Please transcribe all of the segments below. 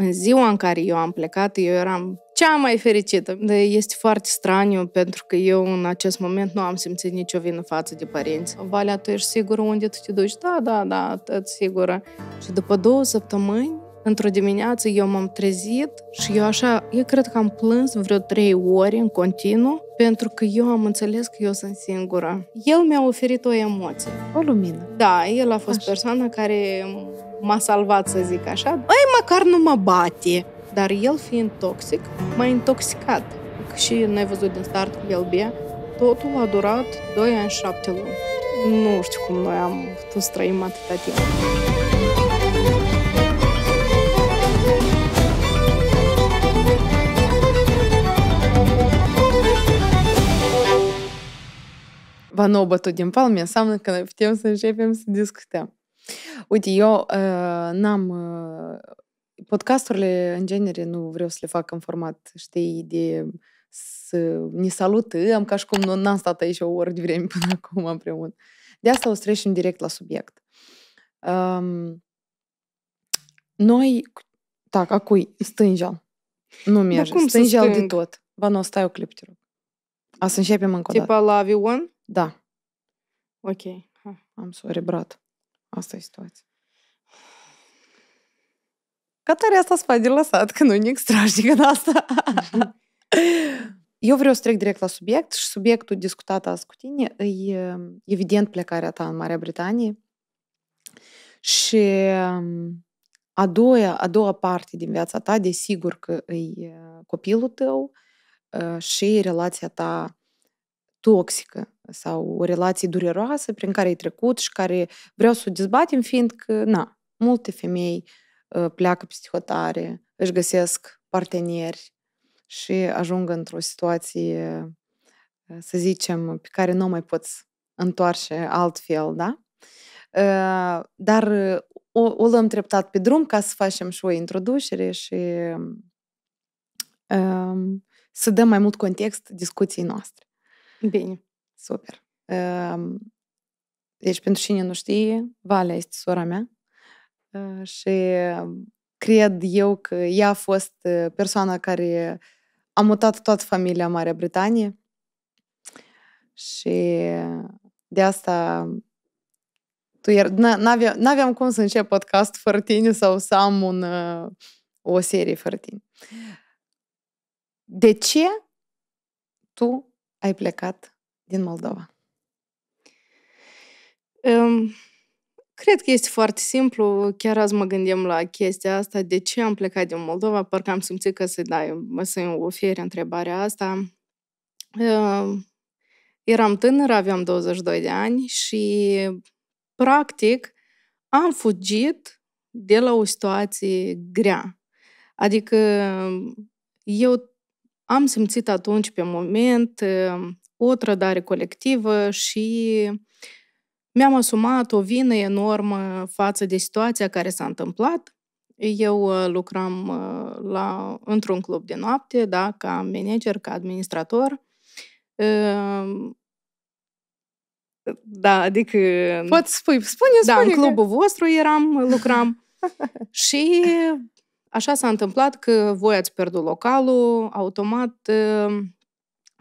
În ziua în care eu am plecat, eu eram cea mai fericită. Dar este foarte straniu pentru că eu în acest moment nu am simțit nicio vină față de părinți. Valea, tu ești sigură unde tu te duci? Da, da, da, tot sigură. Și după două săptămâni, într-o dimineață eu m-am trezit și eu așa, eu cred că am plâns vreo trei ori în continuu pentru că eu am înțeles că eu sunt singură. El mi-a oferit o emoție. O lumină. Da, el a fost așa. persoana care m-a salvat, să zic așa. Ei, măcar nu mă bate! Dar el fiind toxic, m-a intoxicat. Și n-ai văzut din start cu Elbia, totul a durat 2 ani 7 luni. Nu știu cum noi am putut să trăim atâta timp. Vanoba tot din palme înseamnă că noi putem să începem să discutăm. Uite, eu uh, n-am... Uh, podcasturile, în genere, nu vreau să le fac în format, știi, de să ne salutăm, ca și cum nu n-am stat aici o oră de vreme până acum împreună. De asta o să trecem direct la subiect. Um, noi, tac, acui, stângeal. Nu merge. Da, cum stângeal stâng? de tot. Ba nu, stai o clip, te rog. A să începem încă o dată. Tipa la avion? Da. Ok. Am sorry, brat. Asta e situația. Ca tare asta să de lăsat, că nu e nici strașnic în asta. Eu vreau să trec direct la subiect și subiectul discutat azi cu tine e evident plecarea ta în Marea Britanie și um, a doua, a doua parte din viața ta, desigur că e copilul tău uh, și relația ta toxică sau o relație dureroasă prin care ai trecut și care vreau să o dezbatem, fiindcă, na, multe femei uh, pleacă psihotare, își găsesc parteneri și ajung într-o situație, uh, să zicem, pe care nu mai poți întoarce altfel, da? Uh, dar o, o luăm treptat pe drum ca să facem și o introducere și um, să dăm mai mult context discuției noastre. Bine. Super. Ehm, deci, pentru cine nu știe, Valea este sora mea ehm, și cred eu că ea a fost persoana care a mutat toată familia în Marea Britanie și de asta tu iar, n-aveam, n cum să încep podcast fără tine sau să am un, o serie fără tine. De ce tu ai plecat din Moldova? Um, cred că este foarte simplu. Chiar azi mă gândeam la chestia asta. De ce am plecat din Moldova? Parcă am simțit că să-i, dai, să-i oferi întrebarea asta. Um, eram tânăr, aveam 22 de ani și, practic, am fugit de la o situație grea. Adică eu am simțit atunci, pe moment, ehm, o trădare colectivă și mi-am asumat o vină enormă față de situația care s-a întâmplat. Eu uh, lucram uh, la, într-un club de noapte, da, ca manager, ca administrator. Ehm, da, adică... Poți spui, spune, spune. Da, în clubul că... vostru eram, lucram. și Așa s-a întâmplat că voi ați pierdut localul, automat ehm,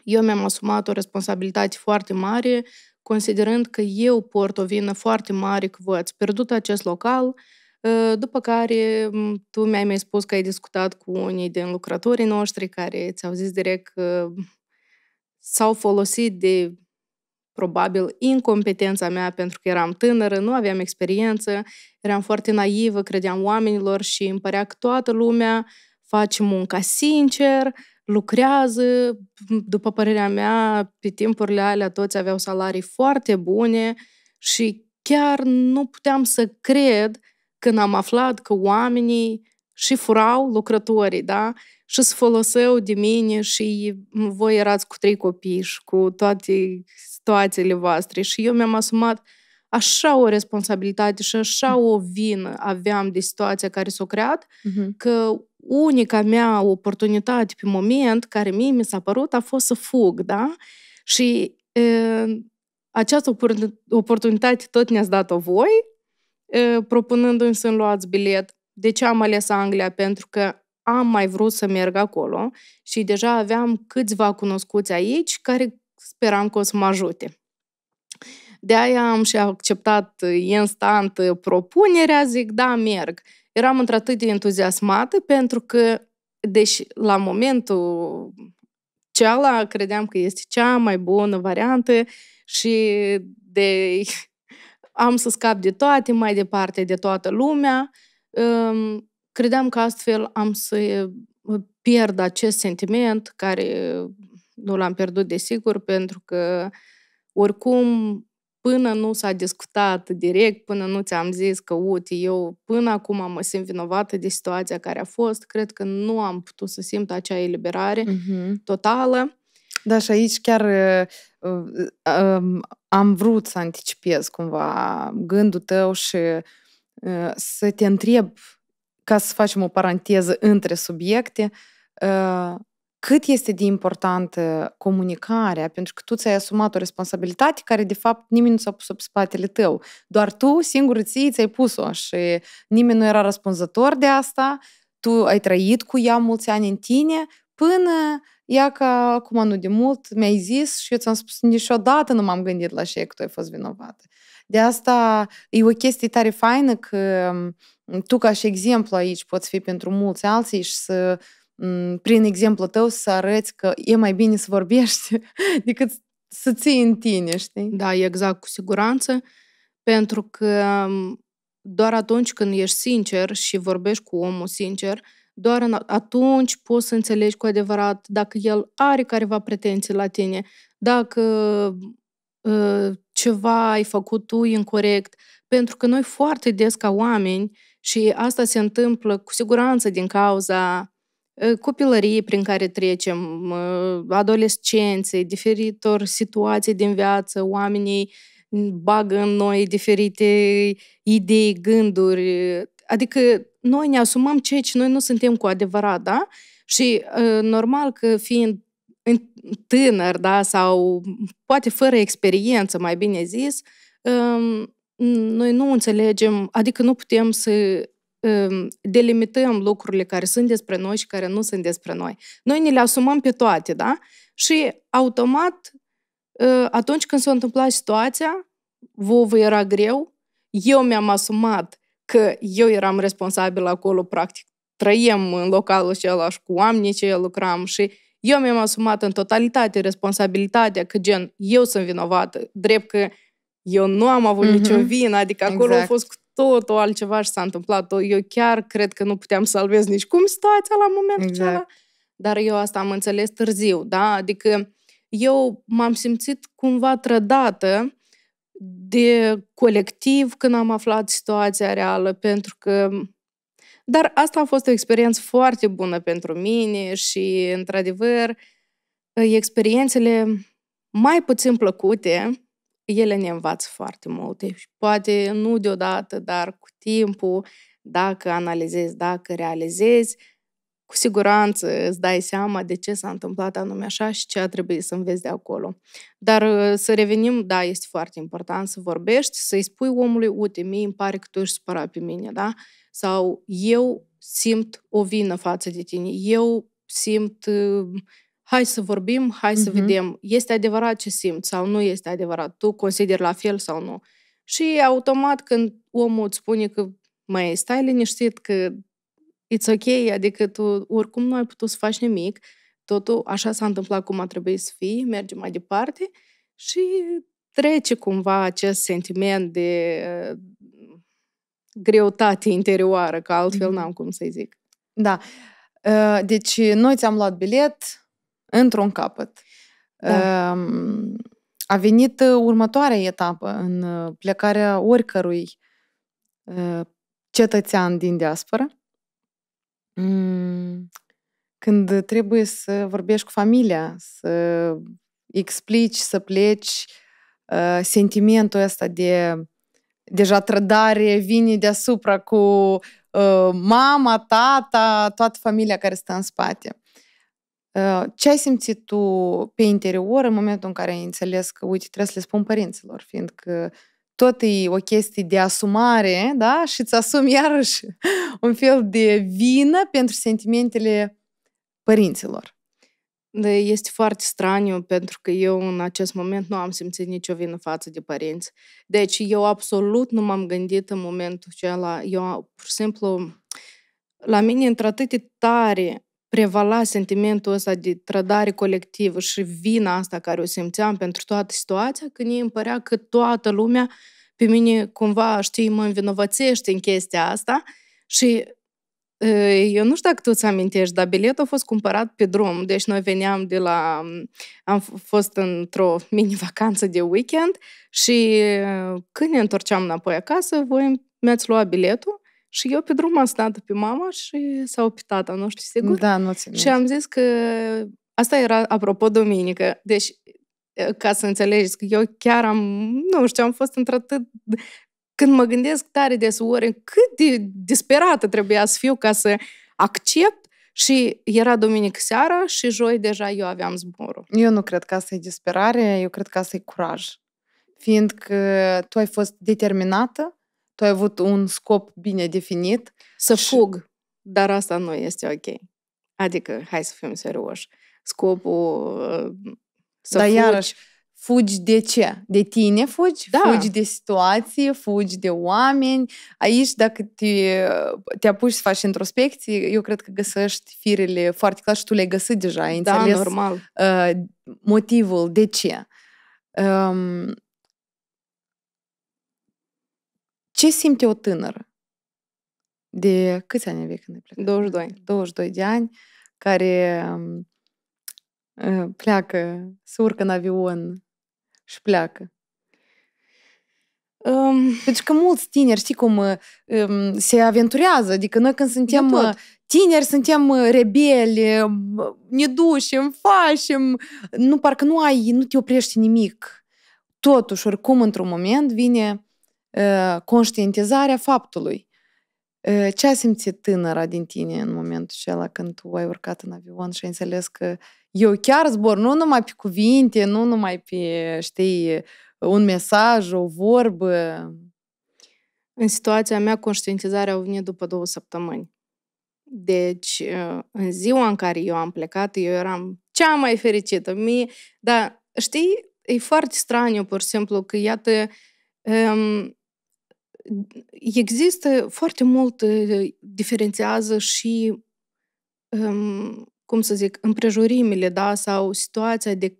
eu mi-am asumat o responsabilitate foarte mare, considerând că eu port o vină foarte mare că voi ați pierdut acest local, ehm, după care tu mi-ai mai spus că ai discutat cu unii din lucrătorii noștri care ți-au zis direct că s-au folosit de probabil incompetența mea pentru că eram tânără, nu aveam experiență, eram foarte naivă, credeam oamenilor și îmi părea că toată lumea face munca sincer, lucrează, după părerea mea, pe timpurile alea toți aveau salarii foarte bune și chiar nu puteam să cred când am aflat că oamenii și furau lucrătorii, da? Și se foloseau de mine și voi erați cu trei copii și cu toate situațiile voastre și eu mi-am asumat așa o responsabilitate și așa o vină aveam de situația care s-a creat, uh-huh. că unica mea oportunitate pe moment care mie mi s-a părut a fost să fug, da? Și e, această oportunitate tot ne-ați dat-o voi, e, propunându-mi să-mi luați bilet. De ce am ales Anglia? Pentru că am mai vrut să merg acolo și deja aveam câțiva cunoscuți aici care speram că o să mă ajute. De aia am și acceptat instant uh, propunerea, zic, da, merg. Eram într-atât de entuziasmată pentru că, deși la momentul ceala, credeam că este cea mai bună variantă și de am să scap de toate, mai departe de toată lumea. Um, credeam că astfel am să uh, pierd acest sentiment care nu l-am pierdut desigur, pentru că oricum până nu s-a discutat direct, până nu ți-am zis că, uite, eu până acum mă simt vinovată de situația care a fost, cred că nu am putut să simt acea eliberare uh-huh. totală. Da, și aici chiar uh, uh, um, am vrut să anticipez cumva gândul tău și uh, să te întreb, ca să facem o paranteză între subiecte, uh, cât este de importantă comunicarea, pentru că tu ți-ai asumat o responsabilitate care, de fapt, nimeni nu s-a pus pe spatele tău. Doar tu, singur, ții, ți-ai pus-o și nimeni nu era răspunzător de asta, tu ai trăit cu ea mulți ani în tine, până ea ca acum nu de mult mi-ai zis și eu ți-am spus niciodată nu m-am gândit la ce că tu ai fost vinovată. De asta e o chestie tare faină că tu ca și exemplu aici poți fi pentru mulți alții și să prin exemplu tău să arăți că e mai bine să vorbești decât să ții în tine, știi? Da, exact, cu siguranță, pentru că doar atunci când ești sincer și vorbești cu omul sincer, doar atunci poți să înțelegi cu adevărat dacă el are careva pretenții la tine, dacă ă, ceva ai făcut tu incorrect, pentru că noi foarte des ca oameni și asta se întâmplă cu siguranță din cauza Ă, copilărie prin care trecem, ă, adolescențe, diferitor situații din viață, oamenii bagă în noi diferite idei, gânduri. Adică noi ne asumăm ceea ce noi nu suntem cu adevărat, da? Și ă, normal că fiind tânăr, da, sau poate fără experiență, mai bine zis, noi nu înțelegem, adică nu putem să delimităm lucrurile care sunt despre noi și care nu sunt despre noi. Noi ne le asumăm pe toate, da? Și automat, ă, atunci când s-a întâmplat situația, vouă era greu, eu mi-am asumat că eu eram responsabil acolo, practic, trăiem în localul același cu oamenii ce lucram și eu mi-am asumat în totalitate responsabilitatea că gen, eu sunt vinovată, drept că eu nu am avut mm-hmm. niciun vin, adică acolo exact. a fost cu totul altceva și s-a întâmplat. Eu chiar cred că nu puteam salvez nici cum situația la momentul exact. acela. Dar eu asta am înțeles târziu, da? Adică eu m-am simțit cumva trădată de colectiv când am aflat situația reală, pentru că... Dar asta a fost o experiență foarte bună pentru mine și, într-adevăr, experiențele mai puțin plăcute ele ne învață foarte multe și poate nu deodată, dar cu timpul, dacă analizezi, dacă realizezi, cu siguranță îți dai seama de ce s-a întâmplat anume așa și ce a trebuit să înveți de acolo. Dar uh, să revenim, da, este foarte important să vorbești, să-i spui omului, uite, mie îmi pare că tu ești supărat pe mine, da? Sau eu simt o vină față de tine, eu simt uh, hai să vorbim, hai să uh-huh. vedem, este adevărat ce simt sau nu este adevărat, tu consideri la fel sau nu. Și automat când omul îți spune că mai stai liniștit, că it's ok, adică tu oricum nu ai putut să faci nimic, totul așa s-a întâmplat cum a trebuit să fie, merge mai departe și trece cumva acest sentiment de uh, greutate interioară, că altfel mm-hmm. n-am cum să-i zic. Da. Uh, deci noi ți-am luat bilet, într-un capăt. Da. Ehm, a venit uh, următoarea etapă în uh, plecarea oricărui uh, cetățean din diaspora, mm, când trebuie să vorbești cu familia, să explici, să pleci, sentimentul ăsta de deja trădare vine deasupra cu mama, tata, toată familia care stă în spate. Э, ce ai simțit tu pe interior în momentul în care ai înțeles că, uite, trebuie să le spun părinților, fiindcă tot e o chestie de asumare, da? Și îți asumi iarăși un fel de vină pentru sentimentele părinților. Da, este foarte straniu pentru că eu în acest moment nu am simțit nicio vină față de părinți. Deci eu absolut nu m-am gândit în momentul acela. Eu pur și simplu, la mine, într-atât tare prevala sentimentul ăsta de trădare colectivă și vina asta care o simțeam pentru toată situația, când îmi părea că toată lumea pe mine cumva, știi, mă învinovățește în chestia asta și eu nu știu dacă tu ți-amintești, dar biletul a fost cumpărat pe drum. Deci noi veneam de la... Am fost într-o mini-vacanță de weekend și când ne întorceam înapoi acasă, voi mi-ați luat biletul și eu pe drum am sunat pe mama și sau pe tata, nu știu sigur. Da, nu țin Și am zis că asta era apropo duminică. Deci ca să înțelegeți că eu chiar am, nu știu, am fost într-atât când mă gândesc tare ori cât de disperată trebuia să fiu ca să accept și era duminică seara și joi deja eu aveam zborul. Eu nu cred că asta e disperare, eu cred că asta e curaj. Fiindcă tu ai fost determinată tu ai avut un scop bine definit. Să și... fug. Dar asta nu este ok. Adică, hai să fim serioși. Scopul uh, să Dar fugi. iarăși, fugi de ce? De tine fugi? Da. Fugi de situație, fugi de oameni. Aici, dacă te, te apuci să faci introspecții, eu cred că găsești firele foarte clar și tu le-ai găsit deja, ai da, înțeles normal. Uh, motivul, de ce. Um, Ce simte o tânără? De câți ani aveai când ai plecat? 22. 22 de ani, care um, uh, pleacă, se urcă în avion și pleacă. Um, deci că mulți tineri, știi cum, uh, um, se aventurează. Adică noi când suntem uh, tineri, suntem rebeli, ne dușim, facem. Nu, parcă nu ai, nu te oprești nimic. Totuși, oricum, într-un moment vine Ă, conștientizarea faptului. Ă, ce a simțit tânăra din tine în momentul acela când tu ai urcat în avion și ai înțeles că eu chiar zbor nu numai pe cuvinte, nu numai pe, știi, un mesaj, o vorbă? În situația mea, conștientizarea a venit după două săptămâni. Deci, ă, în ziua în care eu am plecat, eu eram cea mai fericită. Mie, dar, știi, e foarte straniu, pur și simplu, că, iată, um, există foarte mult, ă, diferențiază și, cum să zic, împrejurimile, da, sau situația de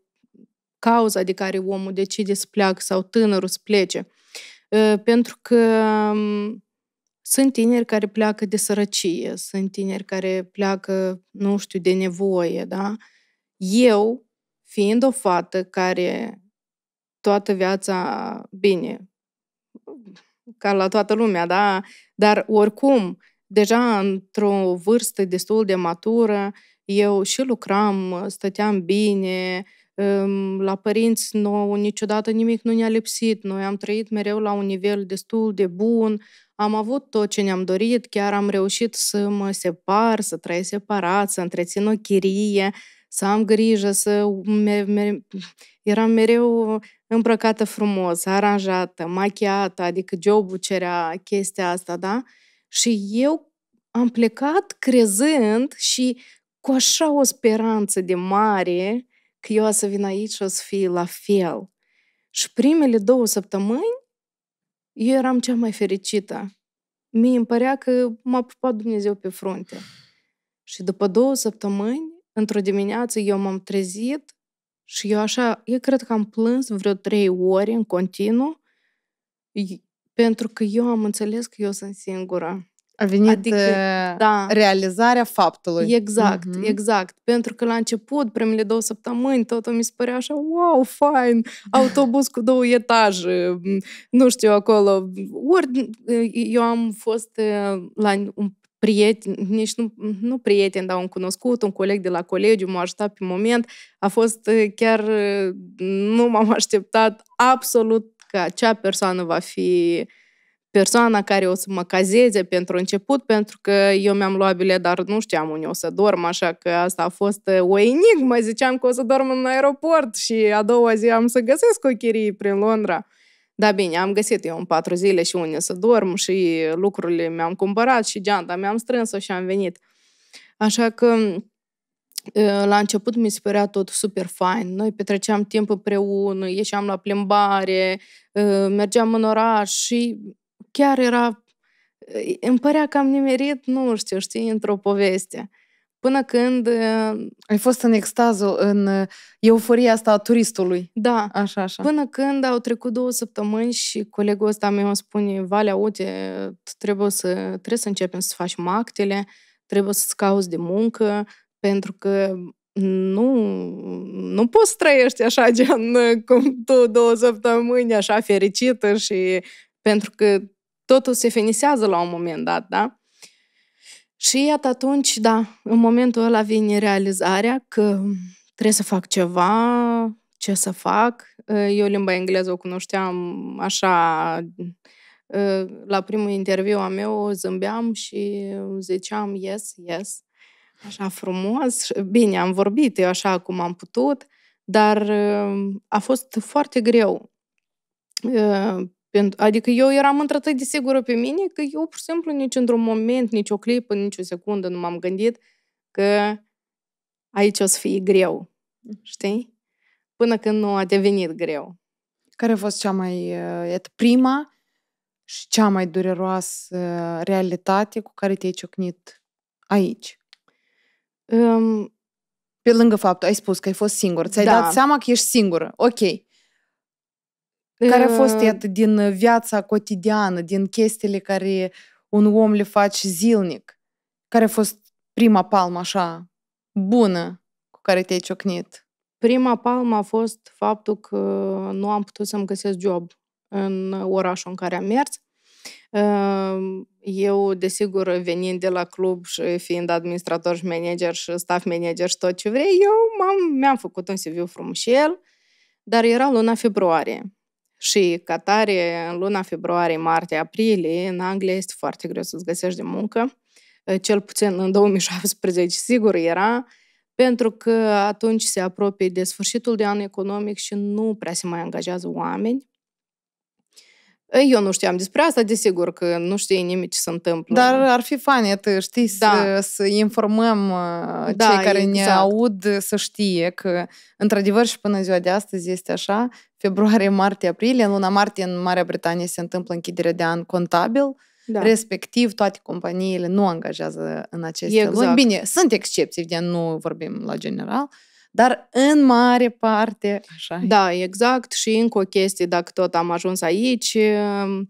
cauza de care omul decide să pleacă sau tânărul să plece. Ă, pentru că sunt tineri care pleacă de sărăcie, sunt tineri care pleacă, nu știu, de nevoie, da? Eu, fiind o fată care toată viața, bine, ca la toată lumea, da? Dar oricum, deja într-o vârstă destul de matură, eu și lucram, stăteam bine, la părinți nou, niciodată nimic nu ne-a lipsit. Noi am trăit mereu la un nivel destul de bun, am avut tot ce ne-am dorit, chiar am reușit să mă separ, să trăiesc separat, să întrețin o chirie, să am grijă, să... Eram mereu îmbrăcată frumos, aranjată, machiată, adică jobul cerea chestia asta, da? Și eu am plecat crezând și cu așa o speranță de mare că eu o să vin aici și o să fie la fel. Și primele două săptămâni eu eram cea mai fericită. Mie îmi părea că m-a pupat Dumnezeu pe frunte. Și după două săptămâni, într-o dimineață, eu m-am trezit și eu așa, eu cred că am plâns vreo trei ori în continuu, pentru că eu am înțeles că eu sunt singura. A venit adică, uh, da, realizarea faptului. Exact, uh-huh. exact. Pentru că la început, primele două săptămâni, totul mi se părea așa, wow, fain, autobuz cu două etaje, nu știu, acolo. Ori eu am fost uh, la un prieten, nici nu, nu prieten, dar un cunoscut, un coleg de la colegiu m-a ajutat pe moment. A fost chiar, nu m-am așteptat absolut că acea persoană va fi persoana care o să mă cazeze pentru început, pentru că eu mi-am luat bilet, dar nu știam unde o să dorm, așa că asta a fost o enigmă. Ziceam că o să dorm în aeroport și a doua zi am să găsesc o chirie prin Londra. Da, bine, am găsit eu în patru zile și unde să dorm și lucrurile mi-am cumpărat și geanta mi-am strâns-o și am venit. Așa că ă, la început mi se părea tot super fain. Noi petreceam timp împreună, ieșeam la plimbare, ă, mergeam în oraș și chiar era... Îmi părea că am nimerit, nu știu, știi, într-o poveste până când... Uh, Ai fost în extazul, în uh, euforia asta a turistului. Da. Așa, așa. Până când au trecut două săptămâni și colegul ăsta meu spune, Valea, uite, trebuie să, trebuie să începem să faci actele, trebuie să-ți cauți de muncă, pentru că nu, nu poți să trăiești așa gen cum tu două săptămâni așa fericită și pentru că totul se finisează la un moment dat, da? Și iată atunci, da, în momentul ăla vine realizarea că trebuie să fac ceva, ce să fac. Eu limba engleză o cunoșteam așa, la primul interviu a meu zâmbeam și ziceam yes, yes, așa frumos. Bine, am vorbit eu așa cum am putut, dar a fost foarte greu Adică eu eram într-atât de sigură pe mine că eu pur și simplu nici într-un moment, nici o clipă, nici o secundă nu m-am gândit că aici o să fie greu, mhm. știi? Până când nu a devenit greu. Care a fost cea mai, iată, uh, prima și cea mai dureroasă uh, realitate cu care te-ai ciocnit aici? Um, Pe lângă faptul, ai spus că ai fost singur. ți-ai da. dat seama că ești singură, ok. Care a fost, э, iată, din viața cotidiană, din chestiile care un om le face zilnic? Care a fost prima palmă așa bună cu care te-ai ciocnit? Prima palmă a fost faptul că nu am putut să-mi găsesc job în orașul în care am mers. Ehm, eu, desigur, venind de la club și fiind administrator și manager și staff manager și tot ce vrei, eu m-am, mi-am făcut un CV el, dar era luna februarie și tare, în luna februarie, martie, aprilie, în Anglia este foarte greu să-ți găsești de muncă. Eh, cel puțin în 2017, sigur, era pentru că atunci se apropie de sfârșitul de an economic și nu prea se mai angajează oameni. Eh, eu nu știam despre asta, desigur că nu știe nimic ce se întâmplă. Dar ar fi fain, știi, da. să, să informăm eh, da, cei care exact. ne aud să știe că, într-adevăr, și până ziua de astăzi este așa februarie, martie, aprilie. În luna martie în Marea Britanie se întâmplă închiderea de an contabil. Da. Respectiv, toate companiile nu angajează în aceste exact. luni. Bine, sunt excepții, de nu vorbim la general, dar în mare parte așa Da, exact. Și încă o chestie, dacă tot am ajuns aici, ehm,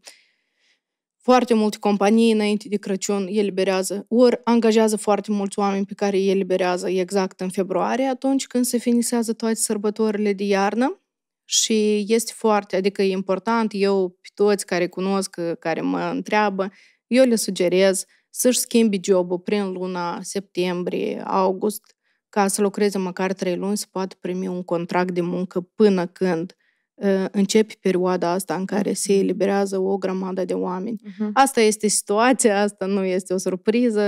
foarte multe companii înainte de Crăciun eliberează, ori angajează foarte mulți oameni pe care îi eliberează exact în februarie, atunci când se finisează toate sărbătorile de iarnă și este foarte, adică e important, eu pe toți care cunosc, care mă întreabă, eu le sugerez să-și schimbi jobul prin luna septembrie, august, ca să lucreze măcar trei luni, să poată primi un contract de muncă până când ă, începe perioada asta în care se mm-hmm. eliberează o grămadă de oameni. Uh-huh. Asta este situația, asta nu este o surpriză,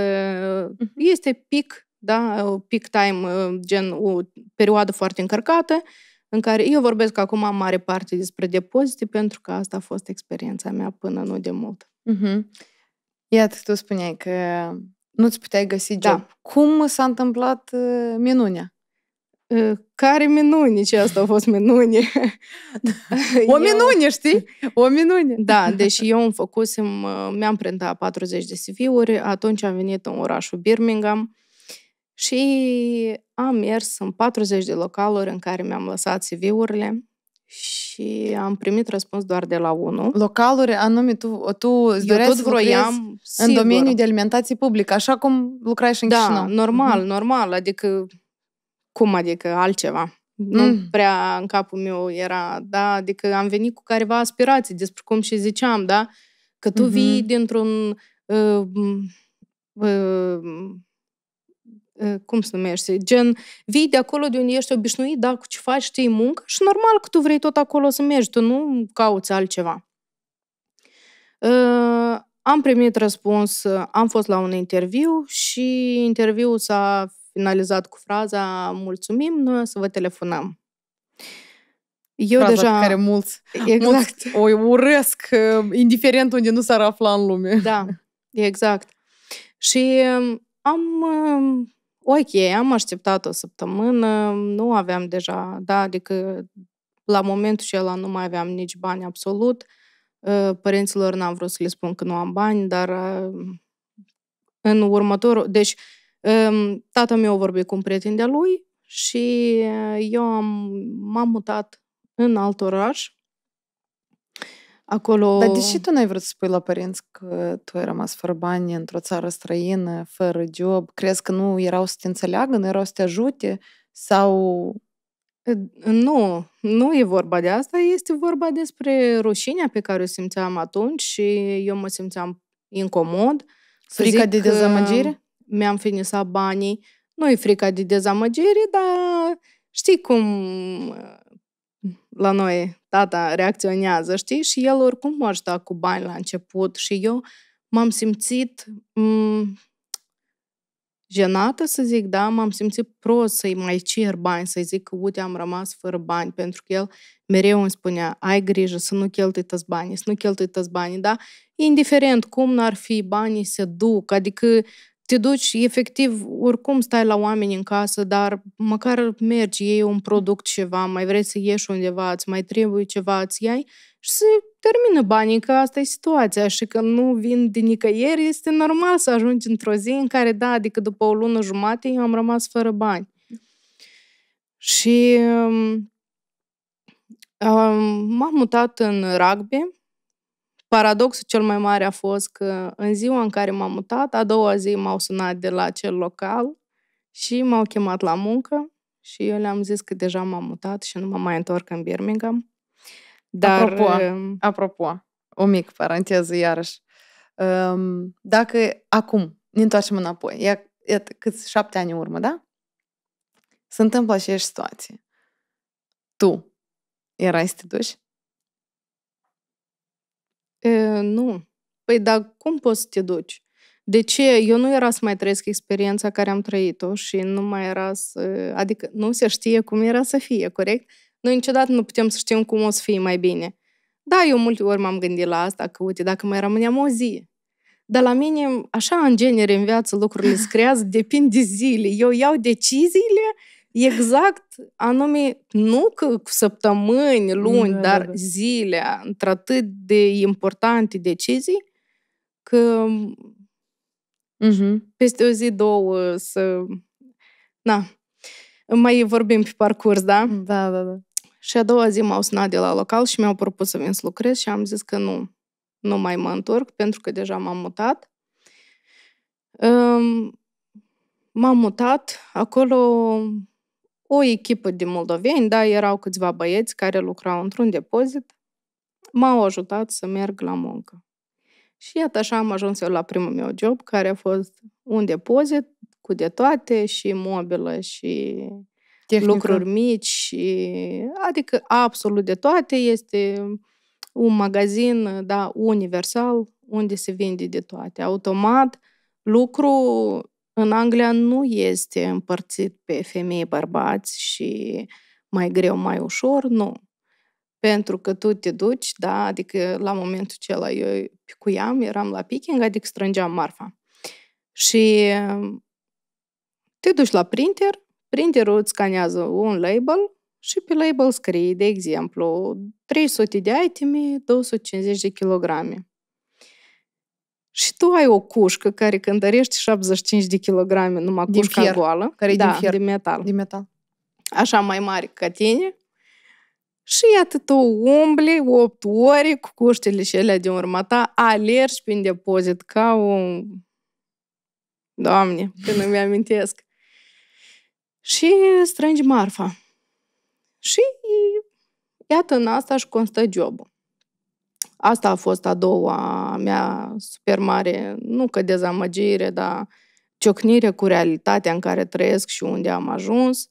uh-huh. este pic, da, peak time, ă, gen o perioadă foarte încărcată, uh, în care eu vorbesc acum am mare parte despre depozite, pentru că asta a fost experiența mea până nu de mult. Uh-huh. Iată, tu spuneai că nu-ți puteai găsi da. job. Da. Cum s-a întâmplat uh, minunea? Uh, care minune? Ce asta a fost minune? o minune, știi? O minune. Da, deci eu îmi făcusem, uh, mi-am printat 40 de CV-uri, atunci am venit în orașul Birmingham, și am mers în 40 de localuri în care mi-am lăsat CV-urile și am primit răspuns doar de la unul. Localuri, anume, tu, tu îți doreai să vroiam, sigur. în domeniul de alimentație publică, așa cum lucrai și în da, Chișinău. normal, mm-hmm. normal, adică cum adică altceva. Nu mm. prea în capul meu era, da, adică am venit cu careva aspirații, despre cum și ziceam, da, că tu mm-hmm. vii dintr-un uh, uh, Ă, cum se numește, gen, vii de acolo de unde ești obișnuit, dar cu ce faci, știi muncă și normal că tu vrei tot acolo să mergi, tu nu cauți altceva. Uh, am primit răspuns, am fost la un interviu și interviul s-a finalizat cu fraza mulțumim, noi să vă telefonăm. Eu fraza deja... care mulți, exact. mulți o urăsc, ă, indiferent unde nu s-ar afla în lume. Da, exact. Și am ok, am așteptat o săptămână, nu aveam deja, da, adică la momentul și nu mai aveam nici bani absolut, părinților n-am vrut să le spun că nu am bani, dar în următorul, deci tata meu a vorbit cu un prieten de-a lui și eu am, m-am mutat în alt oraș Acolo... Dar deși tu n-ai vrut să spui la părinți că tu ai rămas fără bani într-o țară străină, fără job, crezi că nu erau să te înțeleagă, nu erau să te ajute? Sau... Ă, nu, nu e vorba de asta, este vorba despre rușinea pe care o simțeam atunci și eu mă simțeam incomod. Frica de dezamăgire? Mi-am finisat banii. Nu e frica de dezamăgire, dar știi cum la noi tata reacționează, știi? Și el oricum mă ajuta cu bani la început și eu m-am simțit m- mm, jenată, să zic, da, m-am simțit prost să-i mai cer bani, să-i zic că, uite, am rămas fără bani, pentru că el mereu îmi spunea, ai grijă să nu cheltui tăți banii, să nu cheltui tăți banii, da? Indiferent cum n-ar fi, banii se duc, adică te duci, efectiv, oricum stai la oameni în casă, dar măcar mergi, iei un produs ceva, mai vrei să ieși undeva, îți mai trebuie ceva, îți iai și se termină banii, că asta e situația și că nu vin din nicăieri, este normal să ajungi într-o zi în care, da, adică după o lună jumate eu am rămas fără bani. Și um, m-am mutat în rugby, Paradoxul cel mai mare a fost că în ziua în care m-am mutat, a doua zi m-au sunat de la cel local și m-au chemat la muncă și eu le-am zis că deja m-am mutat și nu mă mai întorc în Birmingham. Dar, apropo, um, apropo, o mică paranteză iarăși. Um, dacă acum ne întoarcem înapoi, ia, iată, șapte ani în urmă, da? Se întâmplă aceeași situație. Tu erai să te duci E, nu. Păi, dar cum poți să te duci? De ce? Eu nu era să mai trăiesc experiența care am trăit-o și nu mai era să... Adică nu se știe cum era să fie, corect? Noi niciodată nu putem să știm cum o să fie mai bine. Da, eu multe ori m-am gândit la asta, că uite, dacă mai rămâneam o zi. Dar la mine, așa, în genere, în viață, lucrurile se creează, depinde de zile. Eu iau deciziile Exact, anume, nu că săptămâni, luni, da, dar da, da. zile, într-atât de importante decizii, că uh-huh. peste o zi, două, să... Na, mai vorbim pe parcurs, da? Da, da, da. Și a doua zi m-au sunat de la local și mi-au propus să vin să lucrez și am zis că nu, nu mai mă întorc pentru că deja m-am mutat. Um, m-am mutat, acolo o echipă de moldoveni, da, erau câțiva băieți care lucrau într-un depozit, m-au ajutat să merg la muncă. Și iată așa am ajuns eu la primul meu job, care a fost un depozit cu de toate și mobilă și Tehnică. lucruri mici, și, adică absolut de toate. Este un magazin, da, universal, unde se vinde de toate. Automat, lucru în Anglia nu este împărțit pe femei, bărbați și mai greu, mai ușor, nu. Pentru că tu te duci, da, adică la momentul acela eu picuiam, eram la picking, adică strângeam marfa. Și um, te duci la printer, printerul îți scanează un label și pe label scrie, de exemplu, 300 de iteme, 250 de kilograme și tu ai o cușcă care cântărește 75 de kilograme, numai din cușca fier, goală. Care da, din fier. Din metal. Din metal. Așa mai mare ca tine. Și iată tu umbli 8 ore cu cuștile și ele din urma ta, alergi prin depozit ca un... Doamne, când îmi amintesc. și strângi marfa. Și iată în asta și constă jobul. Asta a fost a doua mea super mare, nu că dezamăgire, dar ciocnire cu realitatea în care trăiesc și unde am ajuns,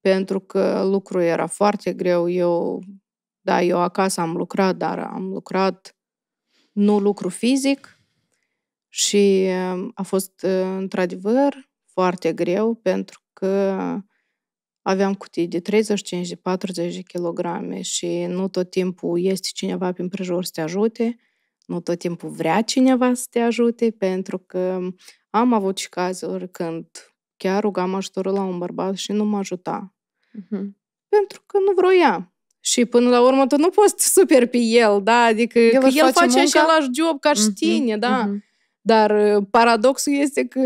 pentru că lucrul era foarte greu. Eu, da, eu acasă am lucrat, dar am lucrat nu lucru fizic și uh, a fost uh, într-adevăr foarte greu pentru că aveam cutii de 35, de 40 de kilograme și nu tot timpul este cineva pe împrejur să te ajute, nu tot timpul vrea cineva să te ajute, pentru că am avut și cazuri când chiar rugam ajutorul la un bărbat și nu mă ajuta. Uh-huh. Pentru că nu vroia. Și până la urmă tu nu poți super pe el, da? Adică el, că el face același job ca și uh-huh. tine, da? Uh-huh. Dar uh, paradoxul este că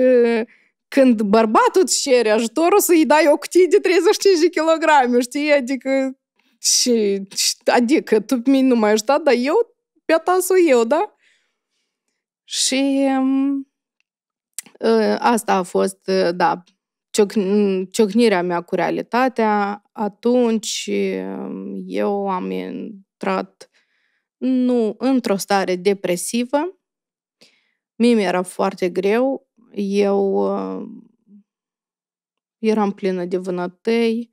când bărbatul îți cere ajutorul să-i dai o cutie de 35 de kilograme, știi? Adică, și, adică tu pe mine nu m-ai ajutat, dar eu pe a ta sau eu, da? Și um, ă, asta a fost, ă, da, ciocnirea mea cu realitatea. Atunci um, eu am intrat nu într-o stare depresivă. Mie mi-era foarte greu. Eu uh, eram plină de vânătăi,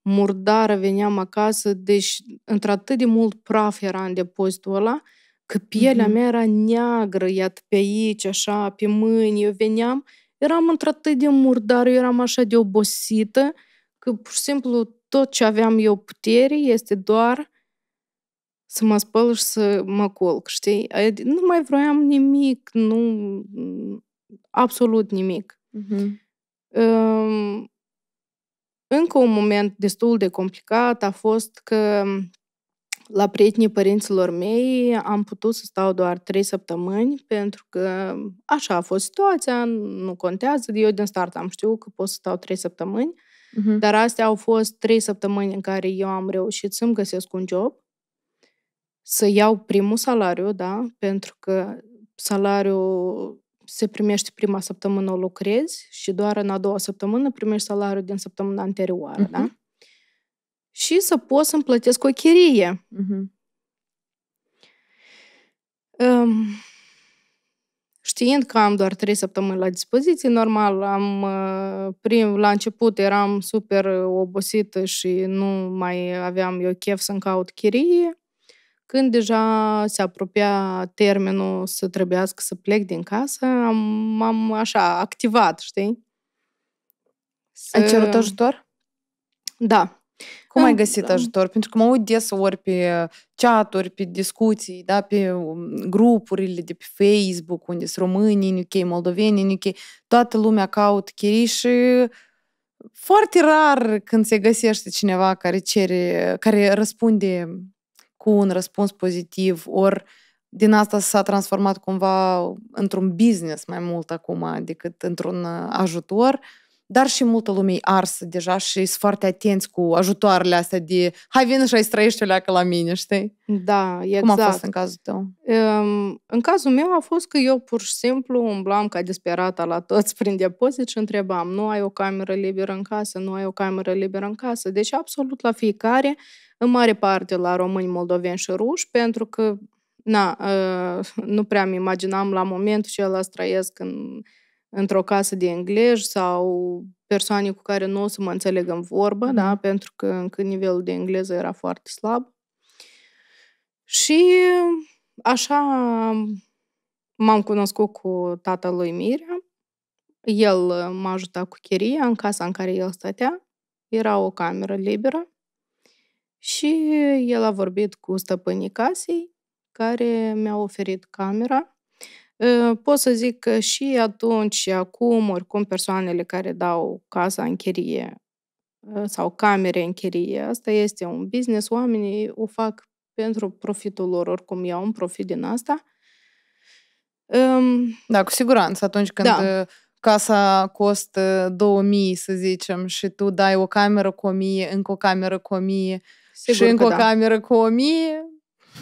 murdară, veneam acasă, deci într-atât de mult praf era în depozitul ăla, că pielea mm-hmm. mea era neagră, iată, pe aici, așa, pe mâini, eu veneam, eram într-atât de murdară, eu eram așa de obosită, că pur și simplu tot ce aveam eu putere este doar să mă spăl și să mă colc, știi? Nu mai vroiam nimic, nu absolut nimic. Uh-huh. Um, încă un moment destul de complicat a fost că la prietenii părinților mei am putut să stau doar trei săptămâni pentru că așa a fost situația, nu contează. Eu din start am știut că pot să stau trei săptămâni, uh-huh. dar astea au fost trei săptămâni în care eu am reușit să-mi găsesc un job, să iau primul salariu, da, pentru că salariul se primește prima săptămână o lucrezi și doar în a doua săptămână primești salariul din săptămâna anterioară, uh-huh. da? Mhm. Și să poți să-mi plătesc o chirie. Uh-huh. Um, știind că am doar trei săptămâni la dispoziție, normal, am uh, prim, la început eram super obosită și nu mai aveam eu chef să-mi caut chirie. Când deja se apropia termenul să trebuiască să plec din casă, am, am așa activat, știi? Să... Ai cerut ajutor? Da, cum am, ai găsit da. ajutor? Pentru că mă uit ori pe chaturi, pe discuții, da, pe um, grupurile de pe Facebook, unde sunt români în UK, moldoveni în UK, toată lumea caut chirii și foarte rar când se găsește cineva care cere, care răspunde cu un răspuns pozitiv, ori din asta s-a transformat cumva într-un business mai mult acum decât într-un uh, ajutor, dar și multă lume e arsă deja și sunt foarte atenți cu ajutoarele astea de hai vină și ai străiește o leacă la mine, știi? Da, exact. Cum a fost exact. în cazul tău? Um, în cazul meu a fost că eu pur și simplu umblam ca disperata la toți prin depozit și întrebam nu ai o cameră liberă în casă, nu ai o cameră liberă în casă. Deci absolut la fiecare uh, în mare parte la români, moldoveni și ruși, pentru că na, ă, nu prea mi imaginam la momentul ce ăla trăiesc în, într-o casă de englez sau persoane cu care nu o să mă înțeleg în vorbă, mm. da, pentru că încă nivelul de engleză era foarte slab. Și așa m-am cunoscut cu tatălui Mirea. El m-a ajutat cu chiria în casa în care el stătea. Era o cameră liberă și el a vorbit cu stăpânii casei, care mi-a oferit camera. Ă, pot să zic că și atunci și acum, oricum, persoanele care dau casa în chirie ă, sau camere în chirie, asta este un business, oamenii o fac pentru profitul lor, oricum iau un profit din asta. Da, cu siguranță, atunci când da ă, casa costă 2000, să zicem, și tu dai o cameră cu 1000, încă o cameră cu 1000, Sigur și încă o da. cameră cu o mie.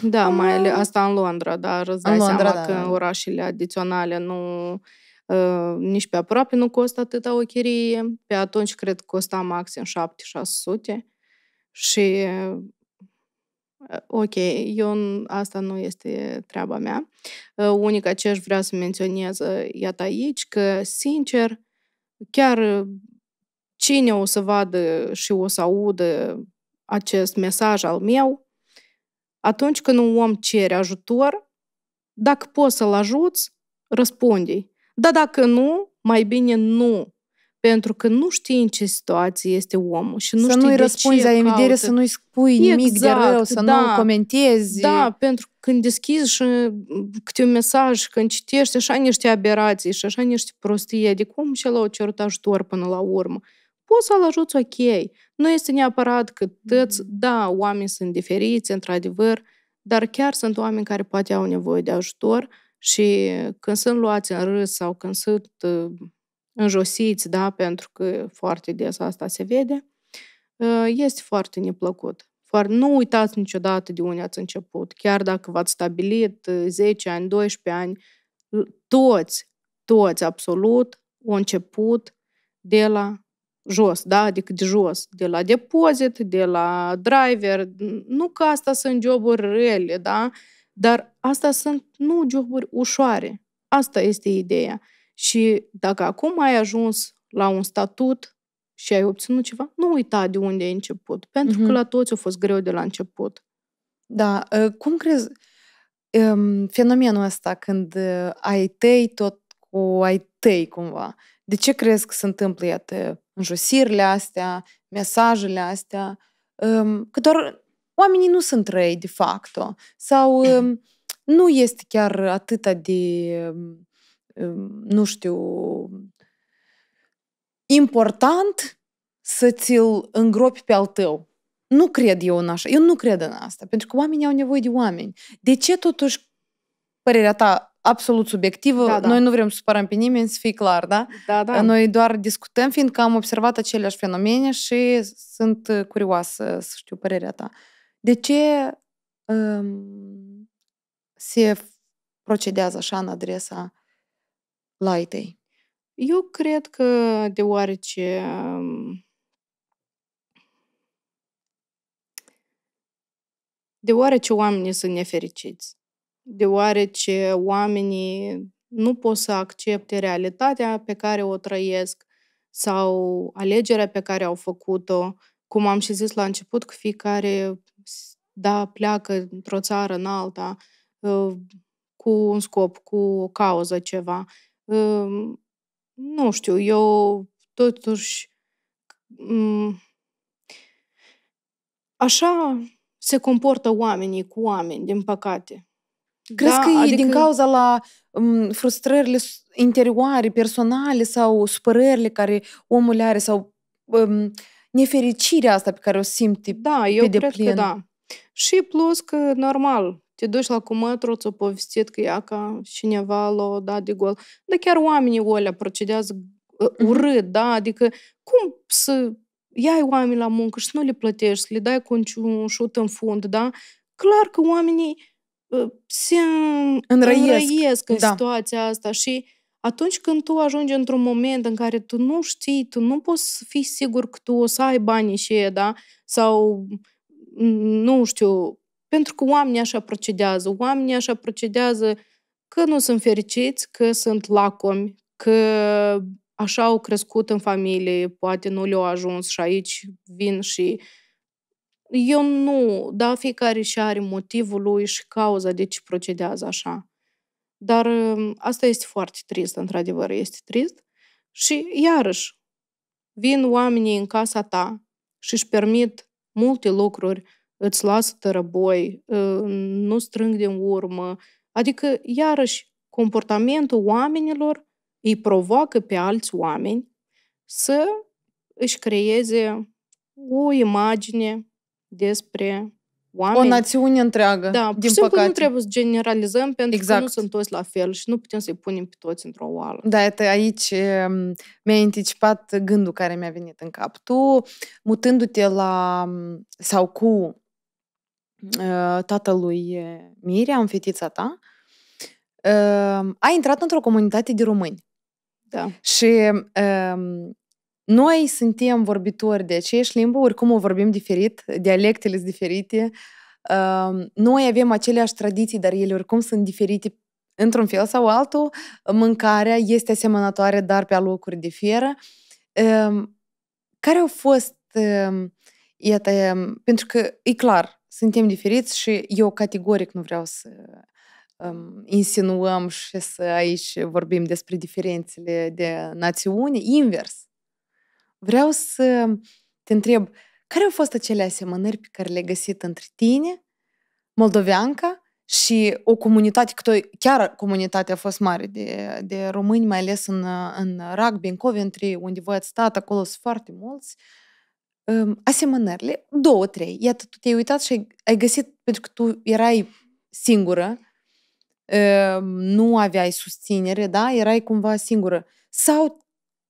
Da, mm. mai ales asta în Londra, dar îți dai în Londra, seama da. că da, da. orașele adiționale nu... Uh, nici pe aproape nu costă atâta o chirie. Pe atunci cred că costa maxim 7-600 și uh, Ok, eu asta nu este treaba mea. Uh, unica ce aș vrea să menționez, uh, iată aici, că, sincer, chiar cine o să vadă și o să audă acest mesaj al meu, atunci când un om cere ajutor, dacă poți să-l ajuți, răspunde Dar dacă nu, mai bine nu. Pentru că nu știi în ce situație este omul și nu să știi nu-i de răspunzi ce la să nu-i spui exact, nimic de rău, să exact, da, nu comentezi. Da, pentru că când deschizi și mm, câte un mesaj, când citești așa niște aberații și așa niște prostii, Adică cum și l-au cerut ajutor până la urmă poți să-l ajuți ok. Nu este neapărat că tăți, mm. da, oameni sunt diferiți, într-adevăr, dar chiar sunt oameni care poate au nevoie de ajutor și când sunt luați în râs sau când sunt ă, înjosiți, da, pentru că foarte des asta se vede, ă, este foarte neplăcut. nu uitați niciodată de unde ați început. Chiar dacă v-ați stabilit 10 ă, ani, 12 ani, toți, toți absolut, au început de la jos, da? adică de jos, de la depozit, de la driver. Nu că asta sunt joburi rele, da? dar asta sunt nu joburi ușoare. Asta este ideea. Și dacă acum ai ajuns la un statut și ai obținut ceva, nu uita de unde ai început, pentru mm-hmm. că mhm. la toți a fost greu de la început. Da, ă, cum crezi ă, fenomenul ăsta când ă, ai tăi tot cu ai tăi cumva? De ce crezi că se întâmplă, iată, înjosirile astea, mesajele astea? Că doar oamenii nu sunt răi, de fapt Sau nu este chiar atâta de, nu știu, important să ți-l îngropi pe al tău. Nu cred eu în așa. Eu nu cred în asta, pentru că oamenii au nevoie de oameni. De ce totuși, părerea ta, absolut subiectivă. Da, da. Noi nu vrem să supărăm pe nimeni, să fie clar, da? Da, da. Noi doar discutăm, fiindcă am observat aceleași fenomene și sunt uh, curioasă să știu părerea ta. De ce um, se procedează așa în adresa laitei? Eu cred că deoarece um, deoarece oamenii sunt nefericiți deoarece oamenii nu pot să accepte realitatea pe care o trăiesc sau alegerea pe care au făcut-o. Cum am și zis la început, că fiecare da, pleacă într-o țară în alta ă, cu un scop, cu o cauză, ceva. Ă, nu știu, eu totuși așa se comportă oamenii cu oameni, din păcate. Crezi da? că e din adică- cauza la um, frustrările interioare, personale sau supărările care omul are sau um, nefericirea asta pe care o simte Da, eu deplin? cred că da. Și plus că, normal, te duci la cumătru, ți-o povestit că ea ca cineva l-a dat de gol. Dar chiar oamenii ălea procedează uh, mhm. urât, da? Adică cum să iai oameni la muncă și să nu le plătești, să le dai cu un șut în fund, da? Clar că oamenii se înrăiesc, înrăiesc în da. situația asta și atunci când tu ajungi într-un moment în care tu nu știi, tu nu poți să fii sigur că tu o să ai banii și e, da? Sau, nu știu, pentru că oamenii așa procedează. Oamenii așa procedează că nu sunt fericiți, că sunt lacomi, că așa au crescut în familie, poate nu le-au ajuns și aici vin și uh, eu nu, dar fiecare și are motivul lui și cauza de ce procedează așa. Dar um, asta este foarte trist, într-adevăr, este trist. Și iarăși, vin oamenii în casa ta și își permit multe lucruri, îți lasă tărăboi, uh, nu strâng din urmă. Adică, iarăși, comportamentul oamenilor îi provoacă pe alți oameni să își creeze o imagine despre oameni. O națiune întreagă, da, din simplu păcate. nu trebuie să generalizăm pentru exact. că nu exact. sunt toți la fel și nu putem să-i punem pe toți într-o oală. Da, iată, aici mm, mi-ai anticipat gândul care mi-a venit în cap. Tu, mutându-te la mm, sau cu uh, tatălui eh, Mirea, în fetița ta, uh, ai intrat într-o comunitate de români. Da. Și mm, noi suntem vorbitori de aceeași limbă, oricum o vorbim diferit, dialectele sunt diferite. Noi avem aceleași tradiții, dar ele oricum sunt diferite într-un fel sau altul. Mâncarea este asemănătoare, dar pe alocuri diferă. Care au fost, iată, pentru că e clar, suntem diferiți și eu categoric nu vreau să insinuăm și să aici vorbim despre diferențele de națiune, invers vreau să te întreb, care au fost acele asemănări pe care le-ai găsit între tine, moldoveanca, și o comunitate, că chiar comunitatea a fost mare de, de români, mai ales în, în Rac, Bencovi, între unde voi ați stat, acolo sunt foarte mulți, asemănările, două, trei. Iată, tu te-ai uitat și ai, ai găsit, pentru că tu erai singură, nu aveai susținere, da? Erai cumva singură. Sau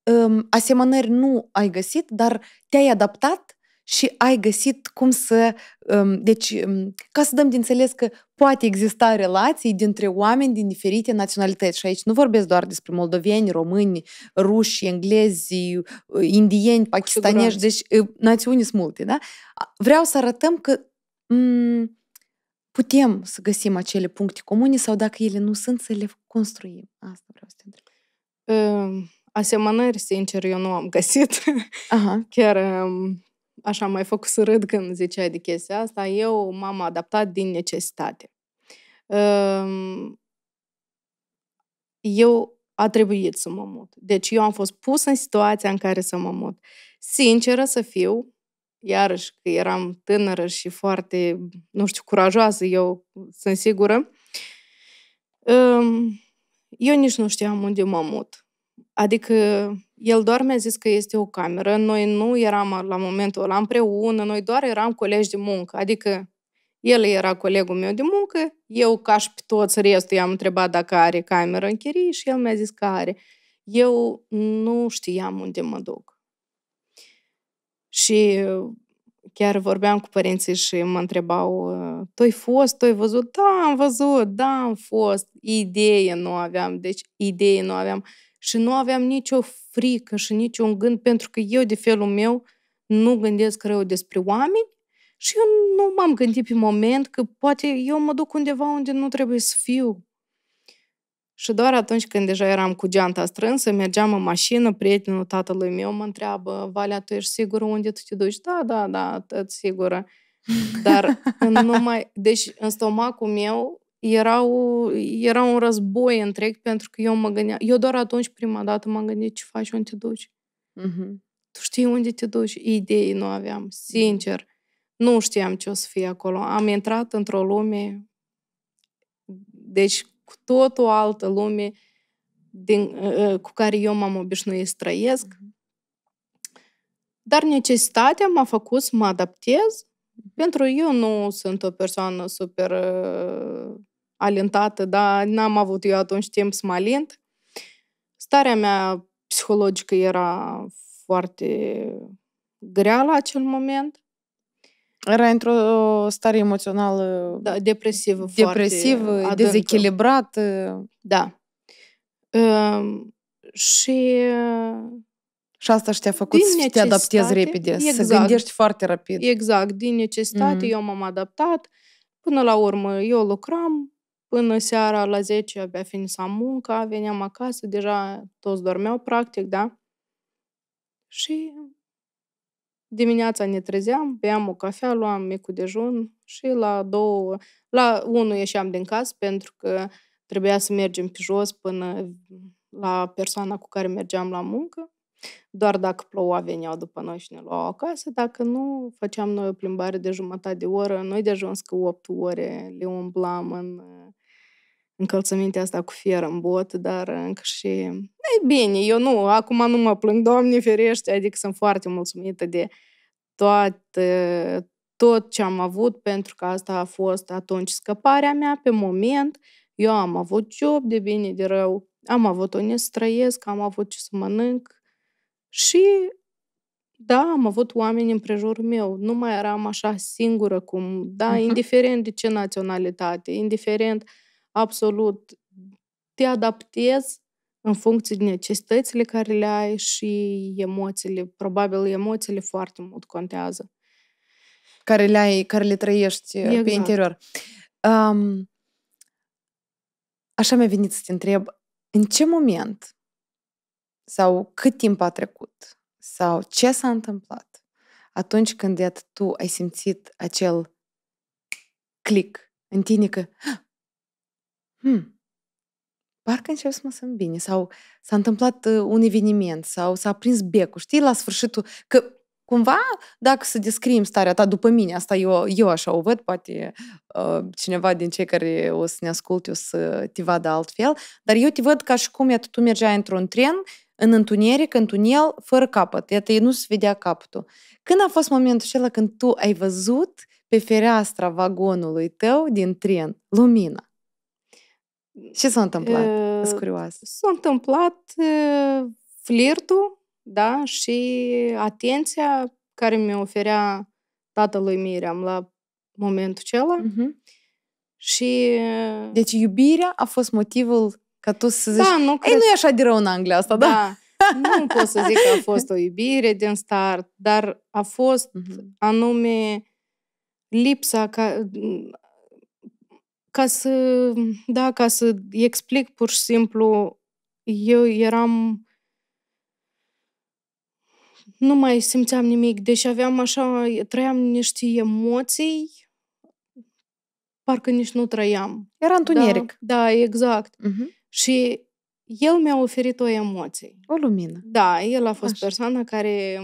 um, asemănări nu ai găsit, dar te-ai adaptat și ai găsit cum să... Um, deci, um, ca să dăm de înțeles că poate exista relații dintre oameni din diferite naționalități și aici nu vorbesc doar despre moldoveni, români, ruși, englezi, indieni, pakistanești, deci națiuni sunt multe, da? Vreau să arătăm că um, putem să găsim acele puncte comune sau dacă ele nu sunt, să le construim. Asta vreau să te întreb. Um Asemănări, sincer, eu nu am găsit. Aha. Chiar așa mai făcut să râd când ziceai de chestia asta. Eu m-am adaptat din necesitate. Eu a trebuit să mă mut. Deci eu am fost pus în situația în care să mă mut. Sinceră să fiu, iarăși că eram tânără și foarte, nu știu, curajoasă, eu sunt sigură, eu nici nu știam unde mă mut. Adică el doar mi-a zis că este o cameră, noi nu eram la momentul ăla împreună, noi doar eram colegi de muncă, adică el era colegul meu de muncă, eu ca și pe toți restul i-am întrebat dacă are cameră în chirie și el mi-a zis că are. Eu nu știam unde mă duc. Și chiar vorbeam cu părinții și mă întrebau, tu ai fost, tu ai văzut? Da, am văzut, da, am fost. Idee nu aveam, deci idee nu aveam și nu aveam nicio frică și niciun gând, pentru că eu, de felul meu, nu gândesc rău despre oameni și eu nu m-am gândit pe moment că poate eu mă duc undeva unde nu trebuie să fiu. Și doar atunci când deja eram cu geanta strânsă, mergeam în mașină, prietenul tatălui meu mă întreabă, Valea, tu ești sigură unde tu te duci? Da, da, da, tot sigură. Dar numai, deci în stomacul meu erau, era un război întreg pentru că eu mă gândeam, eu doar atunci prima dată m-am gândit ce faci, unde te duci. Mm-hmm. Tu știi unde te duci? Idei nu aveam, sincer. Nu știam ce o să fie acolo. Am intrat într-o lume, deci cu tot o altă lume din, ă, cu care eu m-am obișnuit să trăiesc. Mm-hmm. Dar necesitatea m-a făcut să mă adaptez mm-hmm. pentru eu nu sunt o persoană super ă, alintată, dar n-am avut eu atunci timp să mă alint. Starea mea psihologică era foarte grea la acel moment. Era într-o stare emoțională... Da, depresivă, depresivă foarte dezechilibrată. Da. Uh, și... Și asta și te-a făcut să te adaptezi repede, exact, să gândești foarte rapid. Exact, din necesitate mm-hmm. eu m-am adaptat. Până la urmă, eu lucram, Până seara la 10 abia finisam munca, veneam acasă, deja toți dormeau practic, da? Și dimineața ne trezeam, beam o cafea, luam micul dejun și la două, la unul ieșeam din casă pentru că trebuia să mergem pe jos până la persoana cu care mergeam la muncă. Doar dacă ploua veneau după noi și ne luau acasă, dacă nu, făceam noi o plimbare de jumătate de oră. Noi de ajuns că 8 ore le umblam în încălțămintea asta cu fier în bot, dar încă și... E bine, eu nu, acum nu mă plâng, Doamne ferește, adică sunt foarte mulțumită de toate, tot ce am avut, pentru că asta a fost atunci scăparea mea, pe moment. Eu am avut job de bine, de rău, am avut unde să trăiesc, am avut ce să mănânc și da, am avut oameni în prejurul meu, nu mai eram așa singură cum, da, uh-huh. indiferent de ce naționalitate, indiferent uh, absolut te adaptezi în funcție de necesitățile care le ai și emoțiile. Probabil emoțiile foarte mult contează. Care le ai, care le trăiești uh, exact. pe interior. Um, așa mi-a venit să te întreb, în ce moment sau cât timp a trecut sau ce s-a întâmplat atunci când iată, tu ai simțit acel click în tine că ah, Hmm. Parcă încep să mă sunt bine. Sau s-a întâmplat uh, un eveniment, sau s-a prins becul. Știi, la sfârșitul, că cumva, dacă să descriem starea ta după mine, asta eu, eu așa o văd, poate uh, cineva din cei care o să ne asculte o să te vadă altfel, dar eu te văd ca și cum iată, tu mergeai într-un tren, în întuneric, în tunel, fără capăt. Iată, nu se vedea capătul. Când a fost momentul acela când tu ai văzut pe fereastra vagonului tău din tren lumina? Ce s-a întâmplat? Uh, Sunt curioasă. S-a întâmplat uh, flirtul, da, și atenția care mi-o oferea tatălui Miriam la momentul acela. Uh-huh. Și... Deci iubirea a fost motivul ca tu să da, zici, da, nu cred... ei, nu e așa de rău în Anglia asta, da? Da, nu pot să zic că a fost o iubire din start, dar a fost uh-huh. anume lipsa ca, ca să, da, ca să explic pur și simplu, eu eram nu mai simțeam nimic, deci aveam așa, trăiam niște emoții, parcă nici nu trăiam. Era întuneric. Da, da exact. Uh-huh. Și el mi-a oferit o emoție. O lumină. Da, el a fost așa. persoana care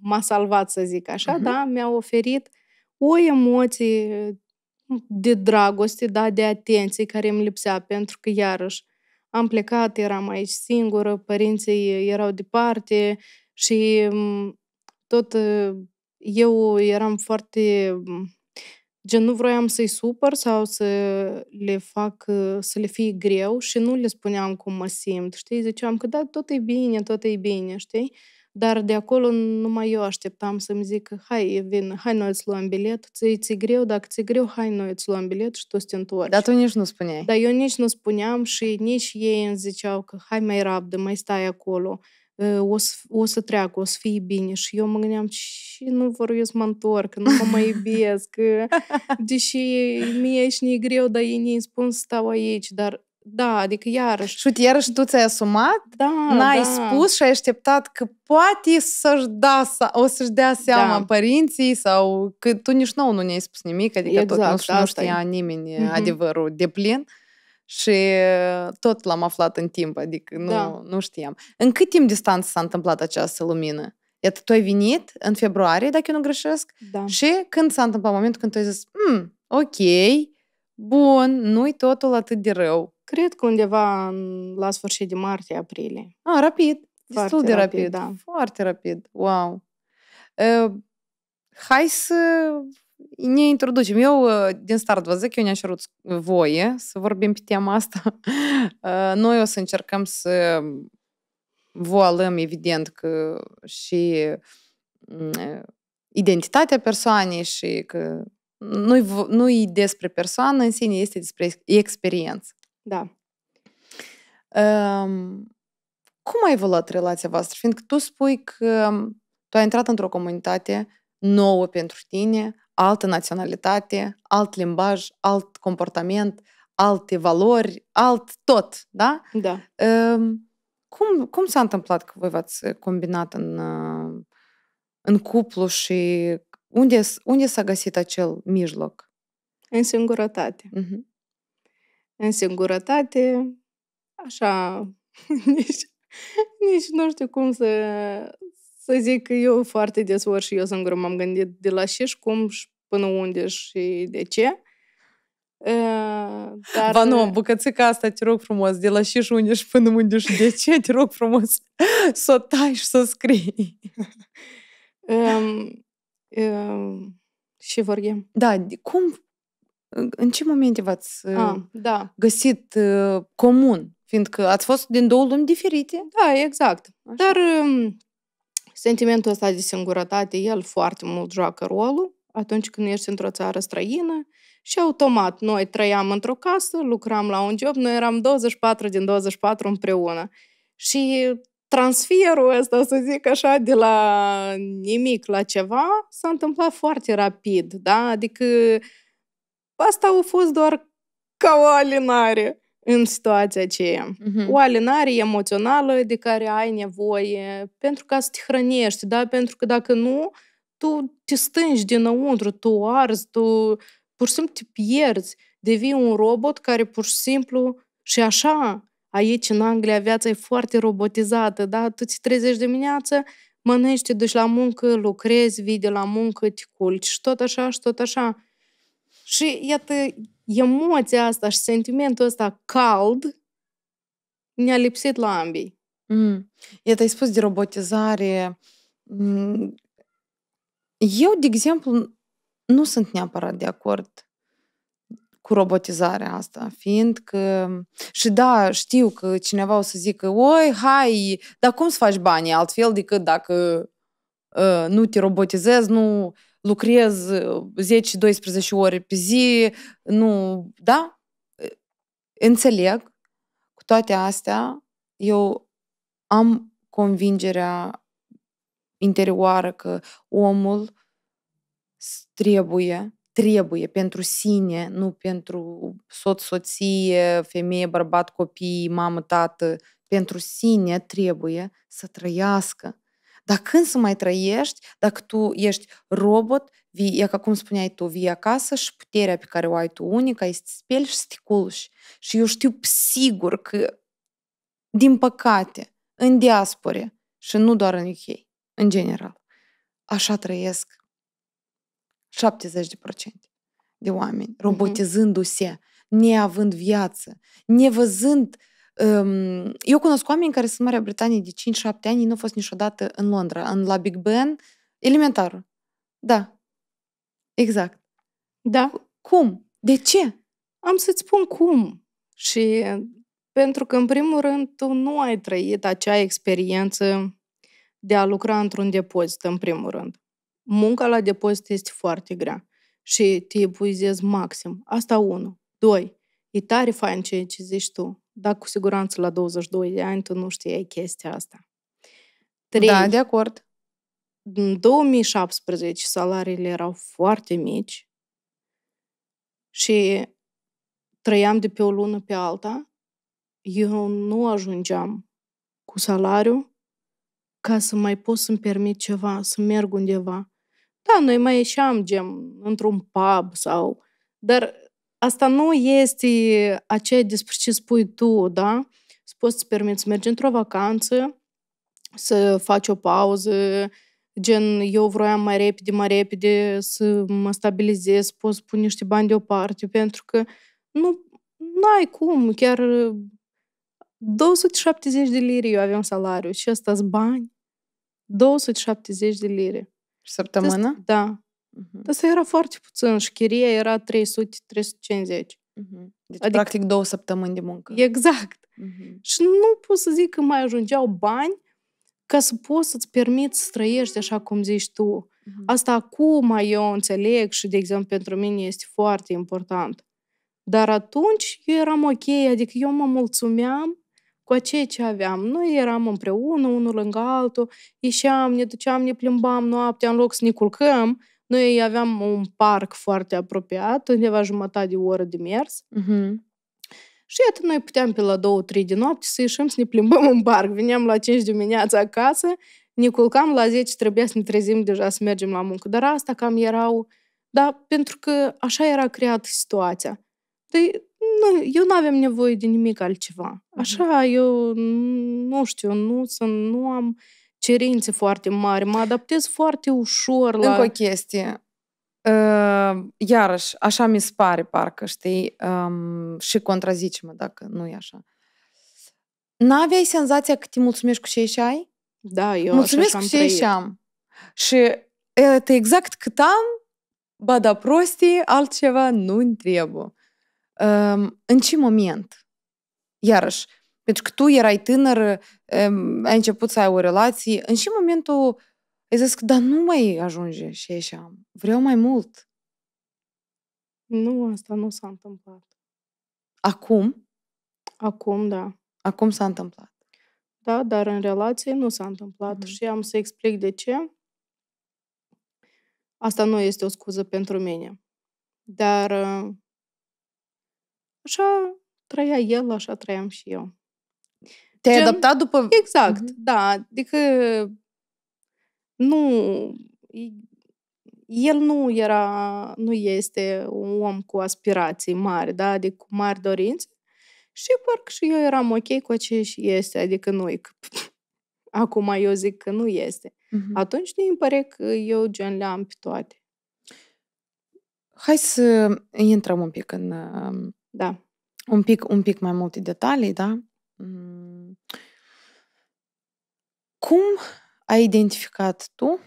m-a salvat, să zic așa, uh-huh. da, mi-a oferit o emoție de dragoste, da, de atenții care îmi lipsea, pentru că, iarăși, am plecat, eram aici singură, părinții erau departe și mm, tot ă, eu eram foarte... Mm, gen, nu vroiam să-i supăr sau să le fac, ă, să le fie greu și nu le spuneam cum mă simt, știi? Ziceam că da, tot e bine, tot e bine, știi? dar de acolo numai eu așteptam să-mi zic, hai, vin, hai noi îți luăm bilet, ți ți greu, dacă ți greu, hai noi îți luăm bilet și tu să te întorci. Dar tu nici nu spuneai. Dar eu nici nu spuneam și nici ei îmi ziceau că hai mai rabdă, mai stai acolo, ă, o să, o să treacă, o să fie bine. Și eu mă gândeam, și nu vor eu să mă întorc, nu mă mai iubesc. Ă. Deși mie și nu e greu, dar ei ne spun să stau aici, dar da, adică iarăși. Și uite, iarăși tu ți-ai asumat, da, n-ai da. spus și ai așteptat că poate să-și da, o să-și dea seama da. părinții sau că tu nici nou nu ne-ai spus nimic, adică exact, tot nu, nu știa e. nimeni mm-hmm. adevărul de plin și tot l-am aflat în timp, adică nu, da. nu știam. În cât timp distanță s-a întâmplat această lumină? Iată, tu ai venit în februarie, dacă eu nu greșesc, da. și când s-a întâmplat momentul când tu ai zis, hmm, ok, bun, nu-i totul atât de rău. Cred că undeva la sfârșit de martie-aprilie. Ah, rapid. Foarte destul de rapid, rapid. Da. Foarte rapid. Wow. Uh, hai să ne introducem. Eu, ă, din start, vă zic, eu ne-aș voie să vorbim pe tema asta. Uh, noi o să încercăm să voalăm, evident, că și uh, identitatea persoanei și că nu-i, nu-i despre persoană în sine, este despre experiență. Da. Um, cum a evoluat relația voastră? Fiindcă tu spui că tu ai intrat într-o comunitate nouă pentru tine, altă naționalitate, alt limbaj, alt comportament, alte valori, alt tot, da? Da. Um, cum, cum s-a întâmplat că voi v-ați combinat în, în cuplu și unde, unde s-a găsit acel mijloc? În singurătate. Uh-huh. În singurătate, așa, nici, nici nu știu cum să, să zic că eu foarte des ori și eu singură m-am gândit de la și cum și până unde și de ce. Ă, dar... Ba nu, bucățica asta, te rog frumos, de la și și unde și până unde și de ce, te rog frumos, să o tai și să o scrii. Ehm, și vorbim. Da, cum, în ce momente v-ați A, ah, uh, da. găsit uh, comun? Fiindcă ați fost din două lumi diferite. Da, exact. Așa. Dar um, sentimentul ăsta de singurătate, el foarte mult joacă rolul atunci când ești într-o țară străină și automat noi trăiam într-o casă, lucram la un job, noi eram 24 din 24 împreună. Și transferul ăsta, să zic așa, de la nimic la ceva, s-a întâmplat foarte rapid, da? Adică asta a fost doar ca o alinare în situația aceea. Uh-huh. O alinare emoțională de care ai nevoie pentru ca să te hrănești, da? Pentru că dacă nu, tu te stângi dinăuntru, tu arzi, tu pur și simplu te pierzi, devii un robot care pur și simplu și așa Aici, în Anglia, viața e foarte robotizată, da? Tu ți trezești dimineață, mănânci, te duci la muncă, lucrezi, vii de la muncă, te culci și tot așa și tot așa. Și iată, emoția asta și sentimentul ăsta cald ne-a lipsit la ambii. Mm. Iată, ai spus de robotizare. Mm. Eu, de exemplu, nu sunt neapărat de acord cu robotizarea asta, fiind că... Și da, știu că cineva o să zică, oi, hai, dar cum să faci banii altfel decât dacă uh, nu te robotizezi, nu lucrez 10-12 ă, ore pe zi, nu... Da? Înțeleg. Cu toate astea, eu am convingerea interioară că omul trebuie trebuie pentru sine, nu pentru soț, soție, femeie, bărbat, copii, mamă, tată, pentru sine trebuie să trăiască. Dar când să mai trăiești dacă tu ești robot, vii, ca cum spuneai tu, vii acasă și puterea pe care o ai tu unica este să speli și să te Și eu știu sigur că, din păcate, în diaspore și nu doar în UK, în general, așa trăiesc 70% de oameni, robotizându-se, neavând viață, nevăzând um, eu cunosc oameni care sunt în Marea Britanie de 5-7 ani, nu au fost niciodată în Londra, în la Big Ben, elementar. Da. Exact. Da. Cum? De ce? Am să-ți spun cum. Și pentru că, în primul rând, tu nu ai trăit acea experiență de a lucra într-un depozit, în primul rând munca la depozit este foarte grea și te epuizezi maxim. Asta unu. Doi, e tare fain ce, ce zici tu, dar cu siguranță la 22 de ani tu nu știi chestia asta. Trei. Da, de acord. În 2017 salariile erau foarte mici și trăiam de pe o lună pe alta. Eu nu ajungeam cu salariu ca să mai pot să-mi permit ceva, să merg undeva. Da, noi mai ieșeam, gen, într-un pub sau... Dar asta nu este aceea despre ce spui tu, da? Să poți să permiți să mergi într-o vacanță, să faci o pauză, gen, eu vroiam mai repede, mai repede să mă stabilizez, să pot pune niște bani deoparte, pentru că nu ai cum, chiar 270 de lire eu aveam salariu și ăsta bani. 270 de lire săptămână? Tăs, da. Uh-huh. Asta era foarte puțin și era 300-350. Uh-huh. Mhm. Deci, adică, practic, două săptămâni de muncă. Exact. Uh-huh. Și nu pot să zic că mai ajungeau bani ca să poți să-ți permiți să trăiești așa cum zici tu. Uh-huh. Asta acum eu înțeleg și, de exemplu, pentru mine este foarte important. Dar atunci eu eram ok, adică eu mă mulțumeam cu ceea ce aveam. Noi eram împreună, unul lângă altul, ieșeam, ne duceam, ne plimbam noaptea, în loc să ne culcăm, noi aveam un parc foarte apropiat, undeva jumătate de oră de mers. Uh-huh. Și atât noi puteam pe la 2-3 de noapte să ieșim să ne plimbăm în parc. Veneam la 5 dimineața acasă, ne culcam la 10, trebuia să ne trezim deja să mergem la muncă. Dar asta cam erau... Dar pentru că așa era creată situația. Deci nu, eu nu avem nevoie de nimic altceva. Așa, eu nu știu, nu, sunt, nu am cerințe foarte mari, mă adaptez foarte ușor la... Încă o chestie. Iarăși, așa mi se pare, parcă, știi, și contrazice-mă dacă nu e așa. N-aveai senzația că te mulțumești cu ce și ai? Da, eu Mulțumesc așa cu ce și am. Și это exact cât am, bada prostii, altceva nu-mi trebuie în ce moment? Iarăși, pentru deci că tu erai tânăr, ai început să ai o relație, în ce momentul ai zis că, dar nu mai ajunge și așa, vreau mai mult? Nu, asta nu s-a întâmplat. Acum? Acum, da. Acum s-a întâmplat. Da, dar în relație nu s-a întâmplat mm-hmm. și am să explic de ce. Asta nu este o scuză pentru mine. Dar Așa trăia el, așa trăiam și eu. Te-ai Gen... adaptat după... Exact, mm-hmm. da. Adică nu... El nu era, nu este un om cu aspirații mari, da? Adică cu mari dorințe. Și parcă și eu eram ok cu ce și este, adică nu că... Acum eu zic că nu este. Mm-hmm. Atunci nu îmi pare că eu gen le-am pe toate. Hai să intrăm un pic în um, da. Un pic, un pic mai multe detalii, da? Mm. Cum ai identificat tu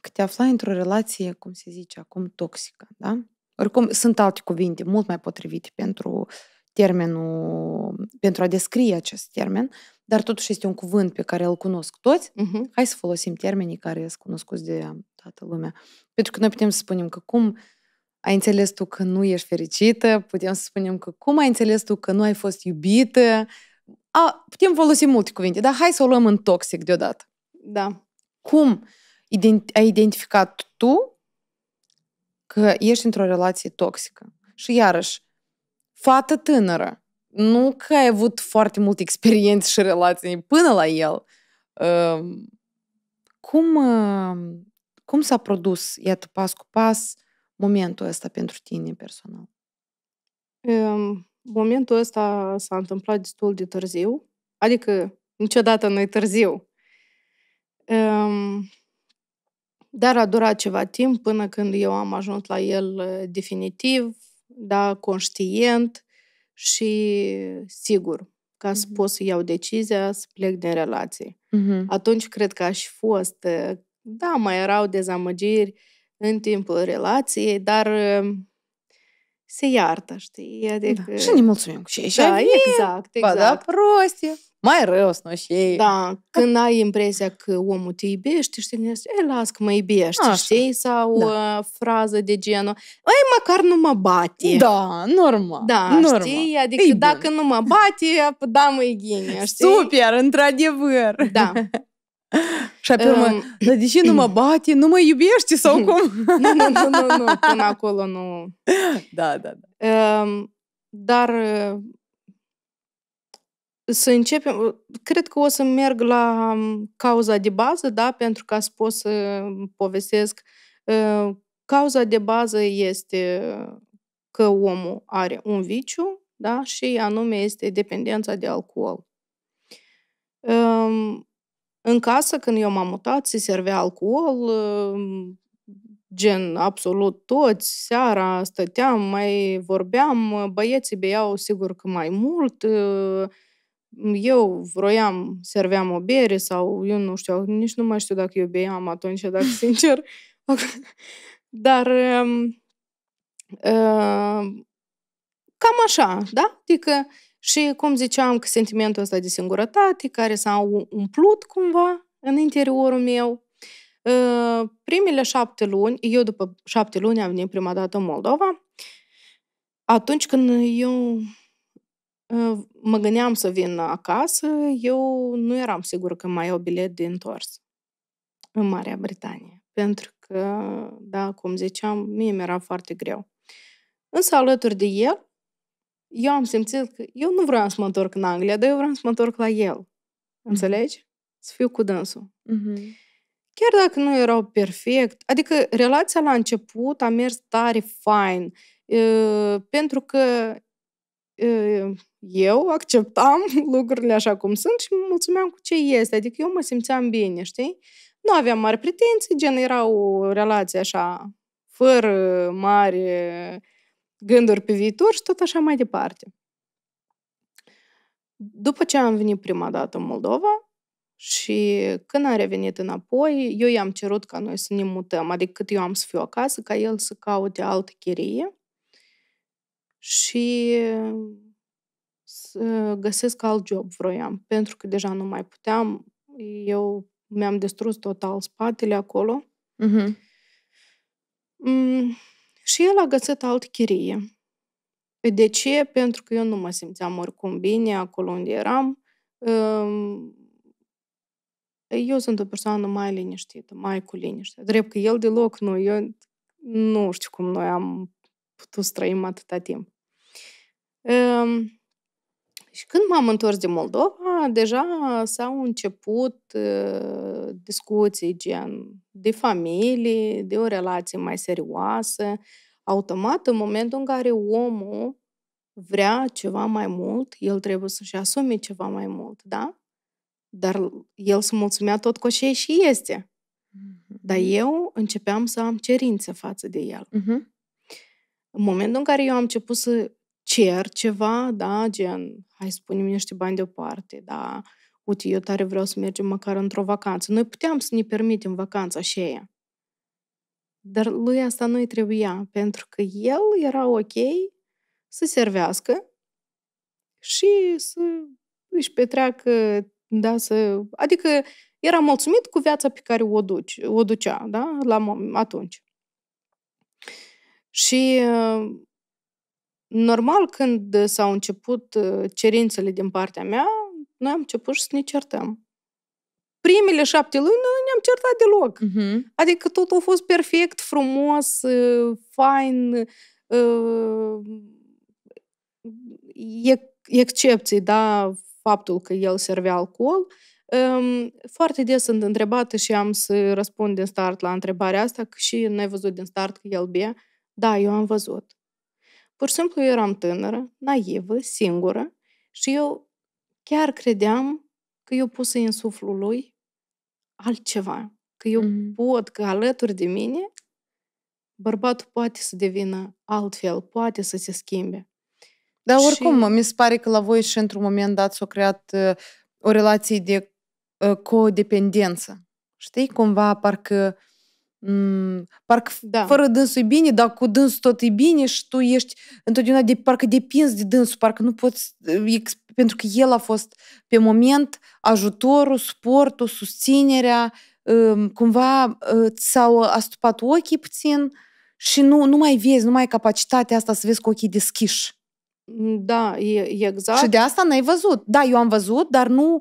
că te aflai într-o relație, cum se zice acum, toxică, da? Oricum, sunt alte cuvinte mult mai potrivite pentru termenul, pentru a descrie acest termen, dar totuși este un cuvânt pe care îl cunosc toți. Uh-huh. Hai să folosim termenii care sunt cunoscuți de toată lumea. Pentru că noi putem să spunem că cum uh, ai înțeles tu că nu ești fericită, putem să spunem că cum ai înțeles tu că nu ai fost iubită, a, putem folosi multe cuvinte, dar hai să o luăm în toxic deodată. Da. Cum ident- ai identificat tu că ești într-o relație toxică? Și iarăși, fată tânără, nu că ai avut foarte multe experiențe și relații până la el. Um, cum, um, cum s-a produs, iată, pas cu pas, momentul ăsta pentru tine personal? Ehm, momentul ăsta s-a întâmplat destul de târziu, adică niciodată nu e târziu. Ehm, dar a durat ceva timp până când eu am ajuns la el eh, definitiv, da, conștient și sigur, ca mm-hmm. să pot să iau decizia să plec din relație. Mm-hmm. Atunci cred că aș fost, eh, da, mai erau dezamăgiri, uh, în timpul relației, dar uh, se iartă, știi? Adică... Da. Și ne mulțumim cu ce Da, avem, exact, exact. Ba da, exact. prostie. Mai rău nu și Da, când ai impresia că omul te iubește, știi, ne e, las că mă iubești, Așa. știi? Sau da. Uh, frază de genul, ai măcar nu mă bate. Da, normal. Da, normal. știi? Adică e dacă bun. nu mă bate, da, mă gine, știi? Super, într-adevăr. Da. Și apoi, urmă, dar de ce nu mă bate? Nu mă iubești sau cum? nu, nu, nu, nu, nu, până acolo nu. Da, da, da. Um, dar să începem, cred că o să merg la cauza de bază, da, pentru ca să pot să povestesc. Cauza de bază este că omul are un viciu, da, și anume este dependența de alcool. Um, în casă, când eu m-am mutat, se servea alcool, uh, gen absolut toți, seara stăteam, mai vorbeam, uh, băieții beiau sigur că mai mult, uh, eu vroiam, serveam o bere sau eu nu știu, nici nu mai știu dacă eu beiam atunci, dacă sincer. Dar um, uh, cam așa, da? Adică și, cum ziceam, că sentimentul ăsta de singurătate, care s-a umplut cumva în interiorul meu, uh, primele șapte luni, eu după șapte luni am venit prima dată în Moldova, atunci când eu uh, mă gândeam să vin acasă, eu nu eram sigură că mai au bilet de întors în Marea Britanie. Pentru că, da, cum ziceam, mie mi-era foarte greu. Însă alături de el eu am simțit că eu nu vreau să mă întorc în Anglia, dar eu vreau să mă întorc la el. Mm-hmm. Înțelegi? Să fiu cu dânsul. Mm-hmm. Chiar dacă nu erau perfect, adică relația la început a mers tare fain, pentru că eu acceptam lucrurile așa cum sunt și mă mulțumeam cu ce este. Adică eu mă simțeam bine, știi? Nu aveam mari pretenții, gen era o relație așa, fără mari gânduri pe viitor și tot așa mai departe. După ce am venit prima dată în Moldova și când am revenit înapoi, eu i-am cerut ca noi să ne mutăm, adică cât eu am să fiu acasă, ca el să caute altă chirie și să găsesc alt job vroiam, pentru că deja nu mai puteam. Eu mi-am distrus total spatele acolo. Uh-huh. Și el a găsit alt chirie. De ce? Pentru că eu nu mă simțeam oricum bine acolo unde eram. Eu sunt o persoană mai liniștită, mai cu liniște. Drept că el deloc nu. Eu nu știu cum noi am putut să trăim atâta timp. Și când m-am întors din Moldova, deja s-au început uh, discuții gen de familie, de o relație mai serioasă. Automat, în momentul în care omul vrea ceva mai mult, el trebuie să-și asume ceva mai mult, da? Dar el se mulțumea tot cu ce și este. Dar mm-hmm. eu începeam să am cerințe față de el. Uh-huh. În momentul în care eu am început să cer ceva, da, gen, hai să punem niște bani deoparte, da, uite, eu tare vreau să mergem măcar într-o vacanță. Noi puteam să ne permitem vacanța aceea. Dar lui asta nu-i trebuia, pentru că el era ok să servească și să își petreacă, da, să... Adică era mulțumit cu viața pe care o, duci, o ducea, da, la atunci. Și Normal, când uh, s-au început uh, cerințele din partea mea, noi am început să ne certăm. Primele șapte luni nu ne-am certat deloc. Uh-huh. Adică totul a fost perfect, frumos, uh, fain, excepții, da, faptul că el servea alcool. Um, foarte des sunt întrebată și am să răspund din start la întrebarea asta, că și n-ai văzut din start că el bea. Da, eu am văzut. Pur și simplu eu eram tânără, naivă, singură și eu chiar credeam că eu pot să-i lui altceva. Că eu mm-hmm. pot, că alături de mine bărbatul poate să devină altfel, poate să se schimbe. Dar oricum, și... mi se pare că la voi și într-un moment dat s-a creat uh, o relație de uh, codependență. Știi, cumva, parcă uh, parcă da. fără dânsul e bine, dar cu dânsul tot e bine și tu ești întotdeauna de, parcă depins de dânsul, parcă nu poți, pentru că el a fost pe moment ajutorul, suportul, susținerea, cumva ți-au astupat ochii puțin și nu, nu mai vezi, nu mai ai capacitatea asta să vezi cu ochii deschiși. Da, e, e exact. Și de asta n-ai văzut. Da, eu am văzut, dar nu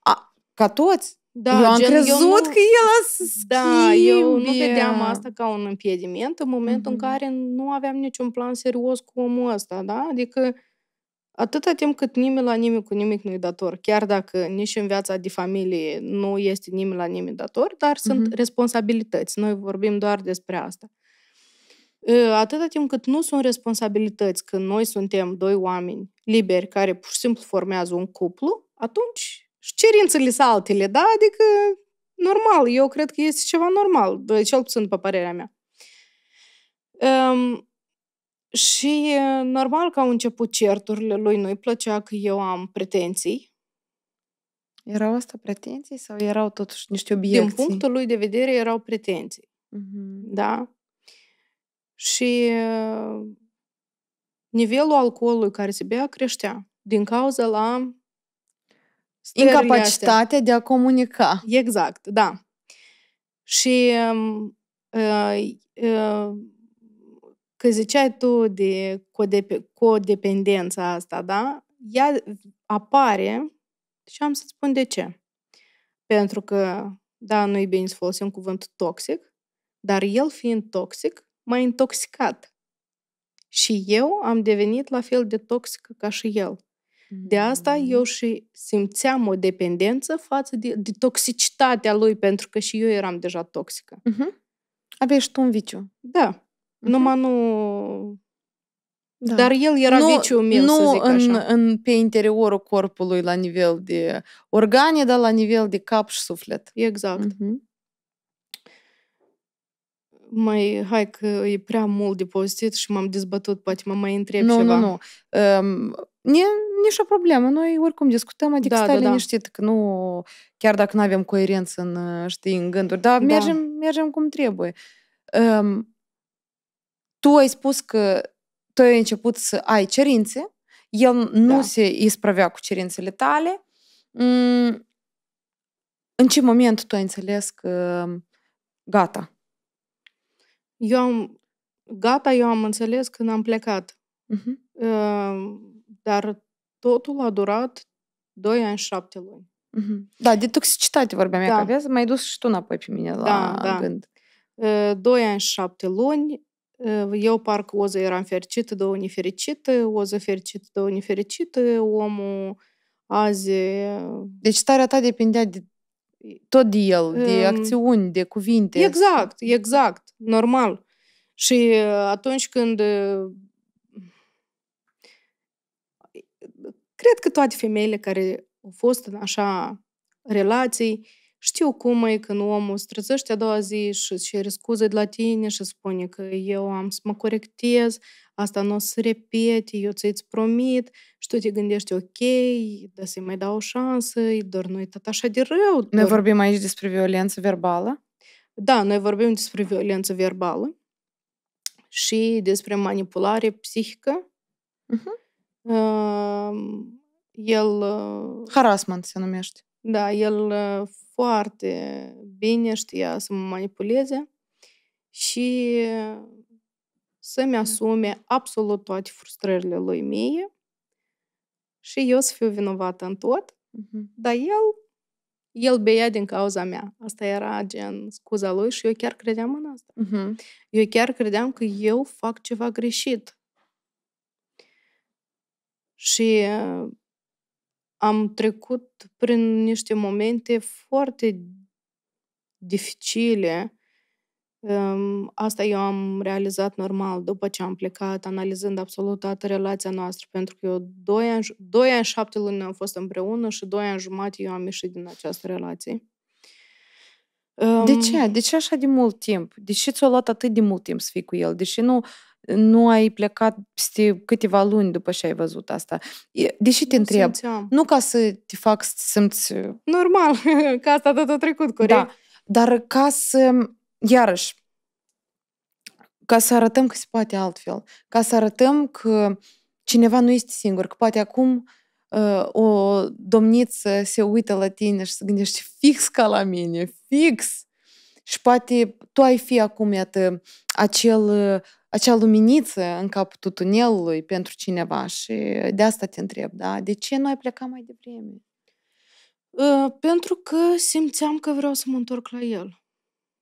a, ca toți. Da, eu am gen, crezut eu nu... că el a schimbe. Da, eu nu vedeam asta ca un împiediment în momentul mm-hmm. în mhm. care nu aveam niciun plan serios cu omul ăsta, da? Adică atâta timp cât nimeni la nimic cu nimic nu-i dator, chiar dacă nici în viața de familie nu este nimeni la nimic dator, dar mm-hmm. sunt mhm. responsabilități. Noi vorbim doar despre asta. Ă, atâta timp cât nu sunt responsabilități, când noi suntem doi oameni liberi care pur și simplu formează un cuplu, atunci și cerințele sunt altele, da? Adică, normal, eu cred că este ceva normal, cel puțin după părerea mea. Um, și normal că au început certurile, lui nu-i plăcea că eu am pretenții. Erau asta pretenții sau erau totuși niște obiecții? Din punctul lui de vedere erau pretenții. Mm-hmm. Da? Și nivelul alcoolului care se bea creștea din cauza la incapacitatea de a comunica. Exact, da. Și um, uh, uh, că ziceai tu de codependența asta, da? Ea apare și am să spun de ce. Pentru că, da, nu e bine să folosim cuvântul toxic, dar el fiind toxic, m-a intoxicat. Și eu am devenit la fel de toxică ca și el. De asta eu și simțeam o dependență față de, de toxicitatea lui, pentru că și eu eram deja toxică. Uh-huh. Aveai și tu un viciu. Da. Uh-huh. Numai nu... Da. Dar el era nu, viciul meu, nu să zic în, așa. În, pe interiorul corpului, la nivel de organe, dar la nivel de cap și suflet. Exact. Uh-huh. Mai, hai că e prea mult de pozitiv și m-am dezbătut, poate mă mai întreb nu, ceva. Nu, nu, nu. Um, nicio problemă. Noi oricum discutăm, adică da, stai da, da. liniștit, da. că nu, chiar dacă nu avem coerență în, știi, în gânduri, dar da. mergem, mergem cum trebuie. Um, tu ai spus că tu ai început să ai cerințe, el nu da. se isprăvea cu cerințele tale. Mm, în ce moment tu ai înțeles că gata? Eu am, gata, eu am înțeles când am plecat. Uh-huh. Uh, dar Totul a durat 2 ani și 7 luni. Mm-hmm. Da, de toxicitate vorbeam da. că mai dus și tu înapoi pe mine la da, da. gând. 2 ă, ani și 7 luni, ă, eu parcă o eram fericită, două nefericită, o fericită, două nefericită, omul azi... Deci starea ta depindea de tot de el, de acțiuni, de cuvinte. Exact, exact, normal. Și atunci când Cred că toate femeile care au fost în așa relații știu cum e când omul se trezește a doua zi și își cere scuze de la tine și spune că eu am să mă corectez, asta nu o să repete, eu ți-ți promit și tu te gândești, ok, dar să-i mai dau o șansă, doar nu e tot așa de rău. Noi doar... vorbim aici despre violență verbală? Da, noi vorbim despre violență verbală și despre manipulare psihică. Uh-huh. El... Harassment se numește. Da, el foarte bine știa să mă manipuleze și să-mi asume absolut toate frustrările lui mie și eu să fiu vinovată în tot, uh-huh. dar el, el beia din cauza mea. Asta era gen scuza lui și eu chiar credeam în asta. Uh-huh. Eu chiar credeam că eu fac ceva greșit și uh, am trecut prin niște momente foarte dificile. Um, asta eu am realizat normal după ce am plecat, analizând absolut toată relația noastră, pentru că eu doi ani, doi ani șapte luni am fost împreună și doi ani jumate eu am ieșit din această relație. De um, ce? De ce așa de mult timp? De ce ți-a luat atât de mult timp să fii cu el? De ce nu nu ai plecat peste câteva luni după ce ai văzut asta. Deși te nu întreb, simțeam. nu ca să te fac să simți... Uh, Normal, că asta tot a trecut, corect? Da, dar ca să, iarăși, ca să arătăm că se poate altfel, ca să arătăm că cineva nu este singur, că poate acum uh, o domniță se uită la tine și se gândește fix ca la mine, fix! Și poate tu ai fi acum, iată, acel uh, acea luminiță în capul tutunelului pentru cineva și de asta te întreb, da? De ce noi plecam mai devreme? Ă, pentru că simțeam că vreau să mă întorc la el.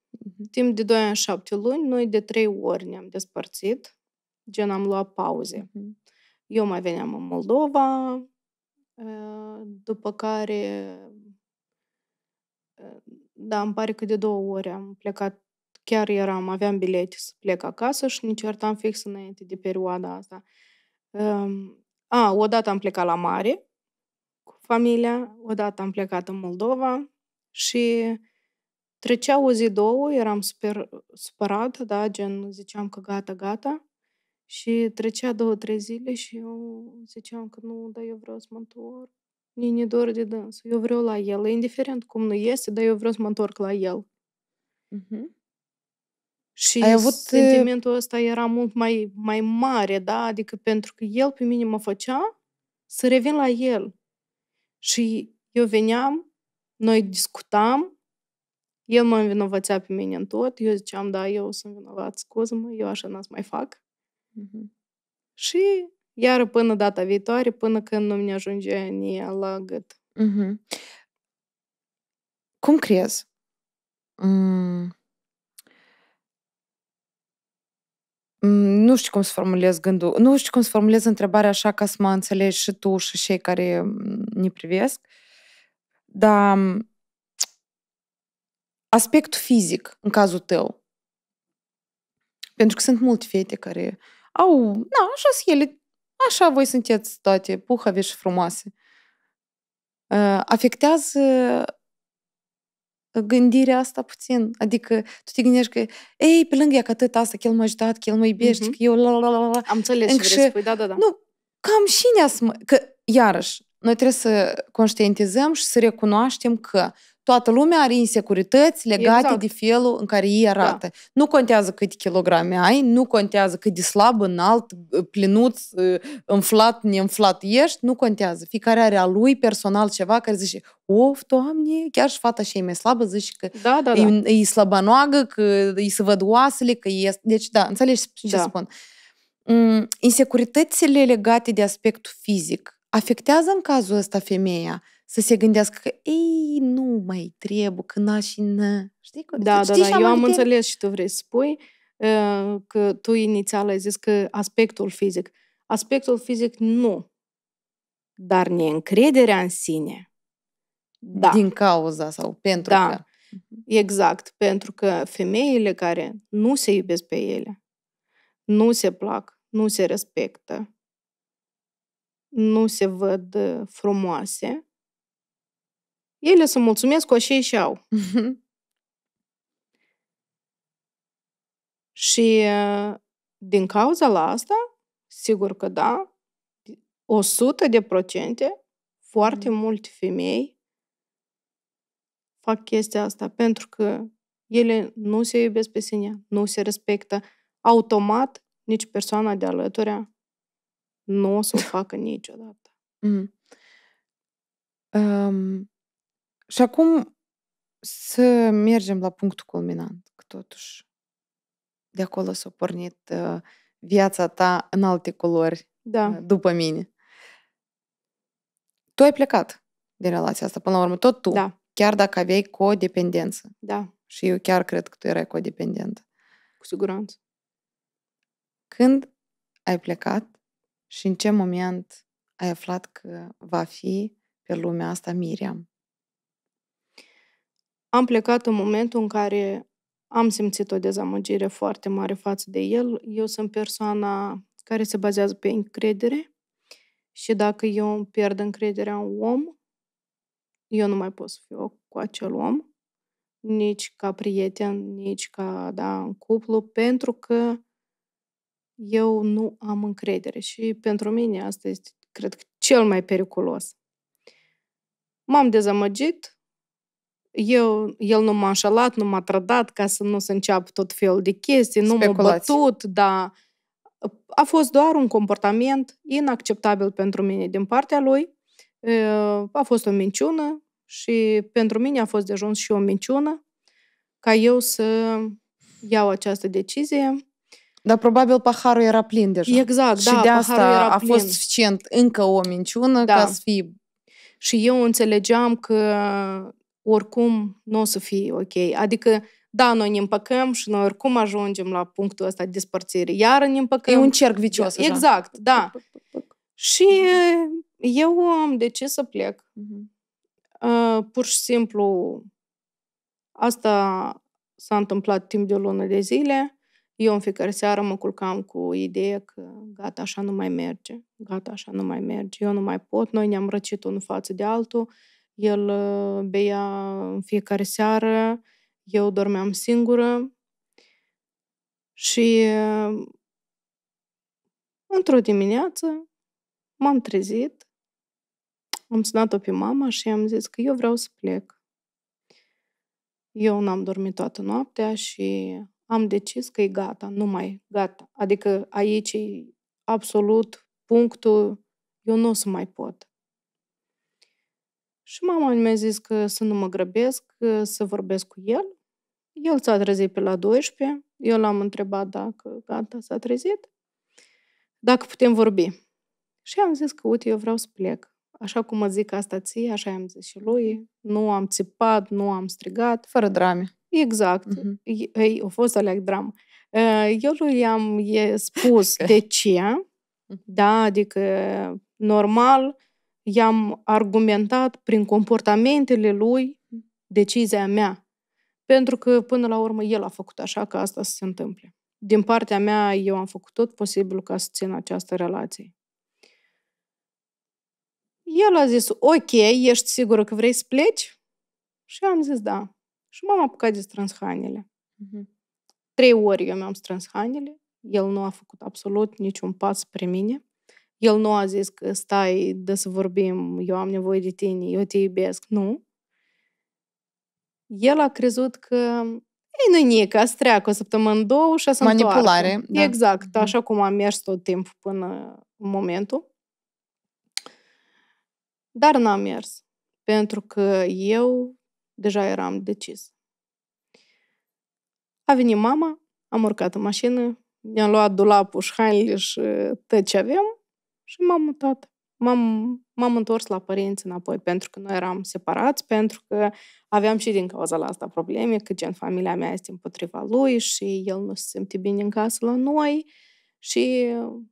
Mm-hmm. Timp de 2 ani, 7 luni, noi de 3 ori ne-am despărțit, gen am luat pauze. Mm-hmm. Eu mai veneam în Moldova, ă, după care, ă, da, îmi pare că de două ori am plecat chiar eram, aveam bilete să plec acasă și ne certam fix înainte de perioada asta. Um, a, odată am plecat la mare cu familia, odată am plecat în Moldova și trecea o zi, două, eram super, supărat, da, gen ziceam că gata, gata. Și trecea două, trei zile și eu ziceam că nu, dar eu vreau să mă întorc. Nici ne dor de dânsul. Eu vreau la el. E indiferent cum nu este, dar eu vreau să mă întorc la el. Uh-huh. Și Ai avut... Uh, sentimentul ăsta era mult mai, mai mare, da? Adică pentru că el pe mine mă făcea să revin la el. Și eu veneam, noi discutam, el mă învinovățea pe mine în tot, eu ziceam, da, eu sunt vinovat, scuză-mă, eu așa n-ați mai fac. Mm-hmm. Și iară până data viitoare, până când nu-mi ajunge nia la gât. Mm-hmm. Cum crezi? Mm nu știu cum să formulez gândul, nu știu cum să formulez întrebarea așa ca să mă înțelegi și tu și cei care ne privesc, dar aspectul fizic în cazul tău, pentru că sunt multe fete care au, na, așa sunt ele, așa voi sunteți toate puhave și frumoase, ă, afectează gândirea asta puțin. Adică tu te gândești că, ei, pe lângă ea că atât asta, că el m-a ajutat, că el mă iubește, mm-hmm. că eu la la la la. Am înțeles Încă ce vrei să spui, da, da, da. Nu, cam și să mă... Că, iarăși, noi trebuie să conștientizăm și să recunoaștem că Toată lumea are insecurități legate exact. de felul în care ei da. arată. Da. Nu contează câte kilograme ai, nu contează cât de slab, înalt, plinuț, înflat, neînflat ești, nu contează. Fiecare are a lui personal ceva care zice, of, doamne, chiar și fata și e mai slabă, zici că da, da, da. E, e că îi se văd oasele, că e... Deci, da, înțelegi ce da. spun. Mm, insecuritățile legate de aspectul fizic afectează în cazul ăsta femeia să se gândească că, ei, nu mai trebuie, că n și n Știi? Că, da, da, da, eu am înțeles și tu vrei să spui uh, că tu inițial ai zis că aspectul fizic. Aspectul fizic nu, dar neîncrederea în sine. Da. Din cauza sau pentru da. că. Mhm. Exact, pentru că femeile care nu se iubesc pe ele, nu se plac, nu se respectă, nu se văd uh, frumoase, ele se mulțumesc cu așa și au. Mhm. Și din cauza la asta, sigur că da, 100 de procente, foarte mhm. multe femei fac chestia asta pentru că ele nu se iubesc pe sine, nu se respectă. Automat, nici persoana de alături nu o să o facă niciodată. Mm. Um, și acum să mergem la punctul culminant, că totuși de acolo s-a pornit uh, viața ta în alte culori da. Uh, după mine. Tu ai plecat din relația asta, până la urmă, tot tu. Da. Chiar dacă aveai codependență. Da. Și eu chiar cred că tu erai codependent. Cu siguranță. Când ai plecat și în ce moment ai aflat că va fi pe lumea asta Miriam? Am plecat în momentul în care am simțit o dezamăgire foarte mare față de el. Eu sunt persoana care se bazează pe încredere și dacă eu pierd încrederea în om, eu nu mai pot să fiu cu acel om, nici ca prieten, nici ca, da, în cuplu, pentru că eu nu am încredere și pentru mine asta este, cred că, cel mai periculos. M-am dezamăgit, eu, el nu m-a înșelat, nu m-a trădat ca să nu se înceapă tot fel de chestii, nu m-a bătut, da. A fost doar un comportament inacceptabil pentru mine din partea lui. A fost o minciună și pentru mine a fost de ajuns și o minciună ca eu să iau această decizie. Dar probabil paharul era plin deja. Exact, și da, de asta era a plin. fost suficient încă o minciună da. ca să fie... Și eu înțelegeam că oricum nu o să fie ok. Adică, da, noi ne împăcăm și noi oricum ajungem la punctul ăsta de despărțire. Iar ne împăcăm. E un cerc vicios. Da, Exact, da. Și uh, eu am ce să plec. Mm-hmm. Uh, pur și simplu, asta s-a întâmplat timp de o lună de zile. Eu în fiecare seară mă culcam cu ideea că gata, așa nu mai merge, gata, așa nu mai merge, eu nu mai pot, noi ne-am răcit unul față de altul, uh, el uh, bea în fiecare seară, eu dormeam singură și uh, într-o dimineață m-am trezit, am sunat-o pe mama și am zis că eu vreau să plec. Eu n-am dormit toată noaptea și am decis că e gata, nu mai gata. Adică aici e absolut punctul, eu nu o să mai pot. Și mama mi-a zis că să nu mă grăbesc, să vorbesc cu el. El s-a trezit pe la 12. Eu l-am întrebat dacă gata, s-a trezit. Dacă putem vorbi. Și am zis că, uite, eu vreau să plec. Așa cum mă zic asta ție, așa am zis și lui. Nu am țipat, nu am strigat. Fără drame. Exact. Uh-huh. Ei, au fost alea dramă. Eu lui am spus de ce, mhm. da, adică normal, i-am argumentat prin comportamentele lui decizia mea. Pentru că, până la urmă, el a făcut așa ca asta să se întâmple. Din partea mea, eu am făcut tot posibilul ca să țin această relație. El a zis, ok, ești sigură că vrei să pleci? Și am zis, da. Și m-am apucat de strâns hainele. Uh-huh. Trei ori eu mi-am strâns hainele. El nu a făcut absolut niciun pas spre mine. El nu a zis că stai de să vorbim, eu am nevoie de tine, eu te iubesc. Nu. El a crezut că ei, nu nică, ați treacă o săptămână, două și să Manipulare. Da. Exact, mhm. așa cum am mers tot timpul până în momentul. Dar n-am mers, pentru că eu deja eram decis. A venit mama, am urcat în mașină, mi-am luat dulapul și hainele și tot ce aveam și m-am mutat. M-am, m-am întors la părinți înapoi pentru că noi eram separați, pentru că aveam și din cauza la asta probleme, că gen familia mea este împotriva lui și el nu se simte bine în casă la noi. Și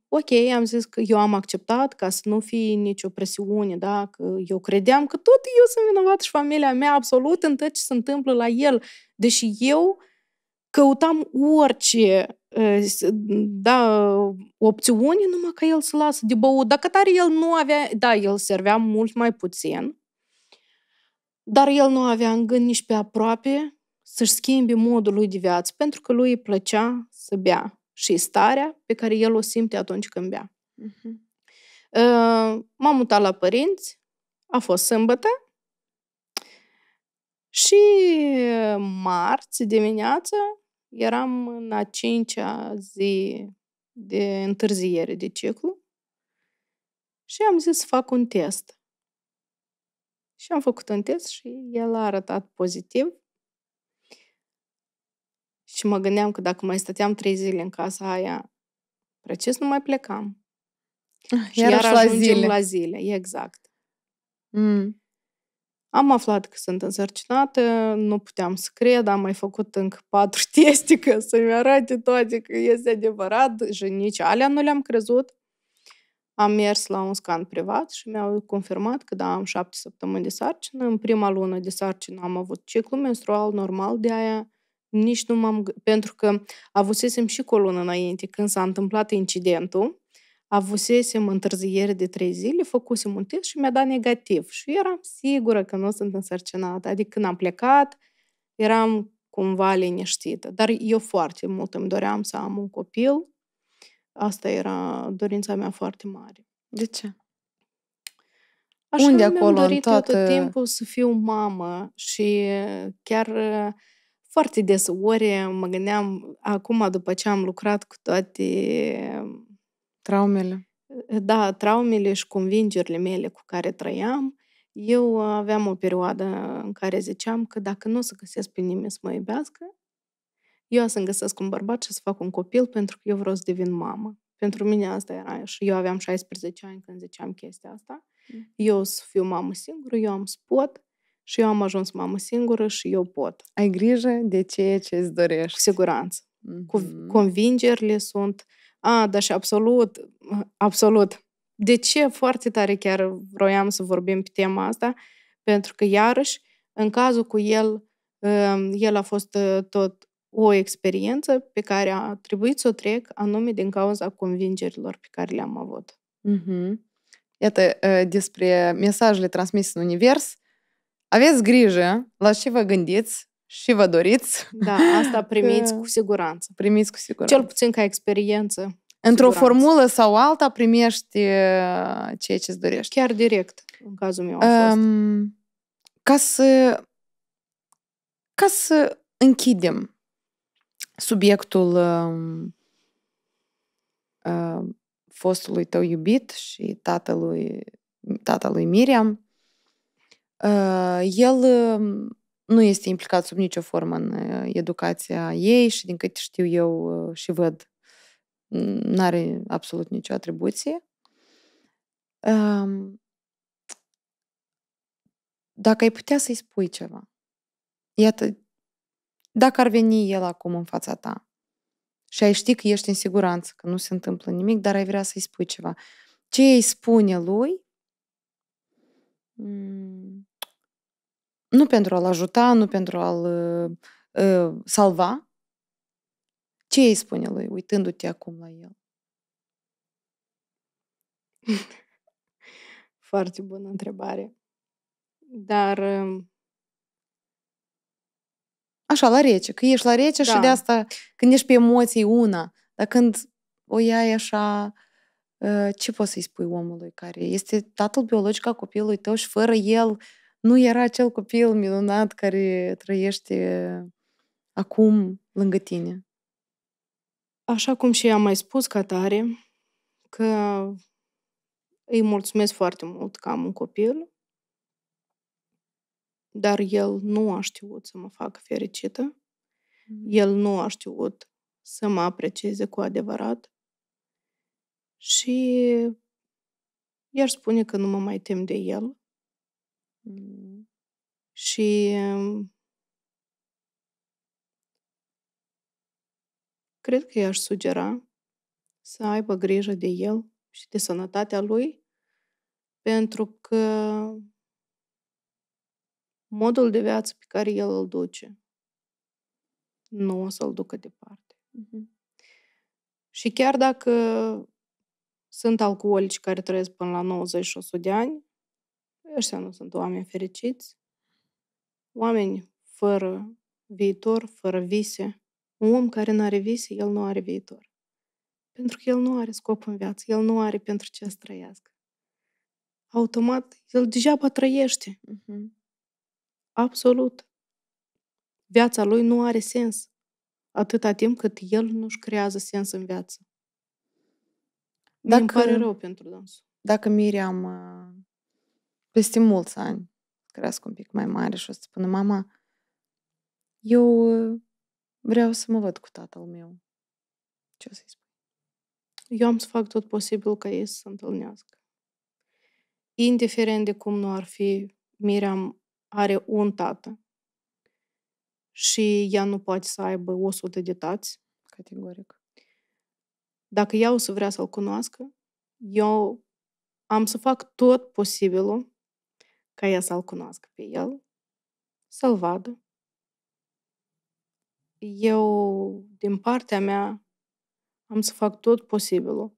ok, am zis că eu am acceptat ca să nu fie nicio presiune, da? că eu credeam că tot eu sunt vinovat și familia mea absolut în tot ce se întâmplă la el, deși eu căutam orice da, opțiune numai ca el să lasă de băut. Dacă tare el nu avea, da, el servea mult mai puțin, dar el nu avea în gând nici pe aproape să-și schimbe modul lui de viață, pentru că lui îi plăcea să bea și starea pe care el o simte atunci când bea. Uh-huh. M-am mutat la părinți, a fost sâmbătă, și marți dimineață Eram în a cincea zi de întârziere de ciclu și am zis să fac un test. Și am făcut un test și el a arătat pozitiv. Și mă gândeam că dacă mai stăteam trei zile în casa aia, precis nu mai plecam. Ah, iar și iar ajungem la zile. la zile, exact. Mm. Am aflat că sunt însărcinată, nu puteam să cred, am mai făcut încă patru teste ca să-mi arate toate că este adevărat și nici alea nu le-am crezut. Am mers la un scan privat și mi-au confirmat că da, am șapte săptămâni de sarcină. În prima lună de sarcină am avut ciclu menstrual normal, de aia nici nu m-am... Pentru că avusesem și cu o lună înainte, când s-a întâmplat incidentul, avusesem întârziere de trei zile, făcusem un test și mi-a dat negativ. Și eram sigură că nu sunt însărcinată. Adică când am plecat, eram cumva liniștită. Dar eu foarte mult îmi doream să am un copil. Asta era dorința mea foarte mare. De ce? Așa Unde acolo dorit toată... tot timpul să fiu mamă și chiar foarte des ori mă gândeam, acum după ce am lucrat cu toate Traumele. Da, traumele și convingerile mele cu care trăiam. Eu aveam o perioadă în care ziceam că dacă nu o să găsesc pe nimeni să mă iubească, eu să-mi găsesc un bărbat și să fac un copil pentru că eu vreau să devin mamă. Pentru mine asta era și eu aveam 16 ani când ziceam chestia asta. Mm. Eu să fiu mamă singură, eu am spot și eu am ajuns mamă singură și eu pot. Ai grijă de ceea ce îți dorești. Cu siguranță. Mm-hmm. convingerile sunt a, da, și absolut, absolut. De ce foarte tare chiar vroiam să vorbim pe tema asta? Pentru că, iarăși, în cazul cu el, um, el a fost uh, tot o experiență pe care a trebuit să o trec, anume din cauza convingerilor pe care le-am avut. Mm-hmm. Iată, uh, despre mesajele transmise în univers, aveți grijă la ce vă gândiți, și vă doriți. Da, asta primiți cu siguranță. Primiți cu siguranță. Cel puțin ca experiență. Într-o siguranță. formulă sau alta primești uh, ceea ce îți dorești. Chiar direct, în cazul meu a fost. Um, ca să ca să închidem subiectul um, uh, fostului tău iubit și tatălui, tatălui Miriam, uh, el um, nu este implicat sub nicio formă în uh, educația ei și din câte știu eu uh, și văd, nu are absolut nicio atribuție. Dacă ai putea să-i spui ceva, iată, dacă ar veni el acum în fața ta și ai ști că ești în siguranță, că nu se întâmplă nimic, dar ai vrea să-i spui ceva, ce îi spune lui mm nu pentru a-l ajuta, nu pentru a-l uh, salva, ce îi spune lui, uitându-te acum la el? Foarte bună întrebare. Dar... Ă, așa, la rece. Că ești la rece da. și de asta, când ești pe emoții, una. Dar când o iai așa, ă, ce poți să-i spui omului care este tatăl biologic al copilului tău și fără el nu era acel copil minunat care trăiește acum lângă tine. Așa cum și am mai spus ca tare, că îi mulțumesc foarte mult că am un copil, dar el nu a știut să mă facă fericită. Mm-hmm. El nu a știut să mă aprecieze cu adevărat. Și i spune că nu mă mai tem de el. Mm. Și um, cred că i-aș sugera să aibă grijă de el și de sănătatea lui, pentru că modul de viață pe care el îl duce nu o să-l ducă departe. Uh-huh. Și chiar dacă sunt alcoolici care trăiesc până la 90 și 100 de ani, ăștia nu sunt oameni fericiți. Oameni fără viitor, fără vise. Un om care nu are vise, el nu are viitor. Pentru că el nu are scop în viață, el nu are pentru ce să trăiască. Automat, el degeaba trăiește. Uh-huh. Absolut. Viața lui nu are sens atâta timp cât el nu-și creează sens în viață. Dacă, mi pare rău pentru dânsul. Dacă Miriam uh, peste mulți ani, crească un pic mai mare și o să spună, mama, eu uh, vreau să mă văd cu tatăl meu. Ce o să-i spun? Eu am să fac tot posibil ca ei să se întâlnească. Indiferent de cum nu ar fi, Miriam are un tată și ea nu poate să aibă 100 de tați. Categoric. Dacă ea o să vrea să-l cunoască, eu am să fac tot posibilul ca ea să-l cunoască pe el, să-l vadă. Eu, din partea mea, am să fac tot posibilul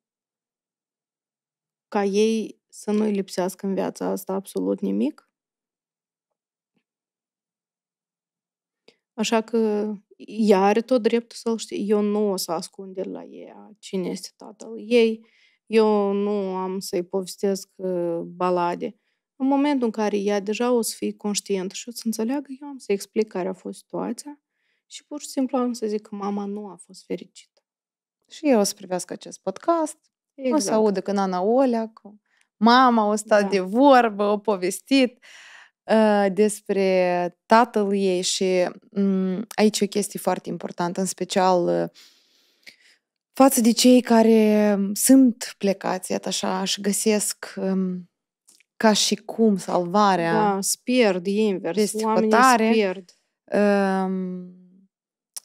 ca ei să nu-i lipsească în viața asta absolut nimic. Așa că ea are tot dreptul să-l știe. Eu nu o să ascund de la ea cine este tatăl ei. Eu nu am să-i povestesc uh, balade. În momentul în care ea deja o să fie conștientă și o să înțeleagă, eu am să explic care a fost situația și pur și simplu am să zic că mama nu a fost fericită. Și eu o să privească acest podcast, exact. o să exact. audă că Nana Olea, că mama o stat da. de vorbă, o povestit uh, despre tatăl ei și mm, aici e o chestie foarte importantă, în special uh, față de cei care sunt plecați, iată așa, și găsesc um, ca și cum salvarea... Da, spierd invers. Este Oamenii pierd. spierd. Ehm,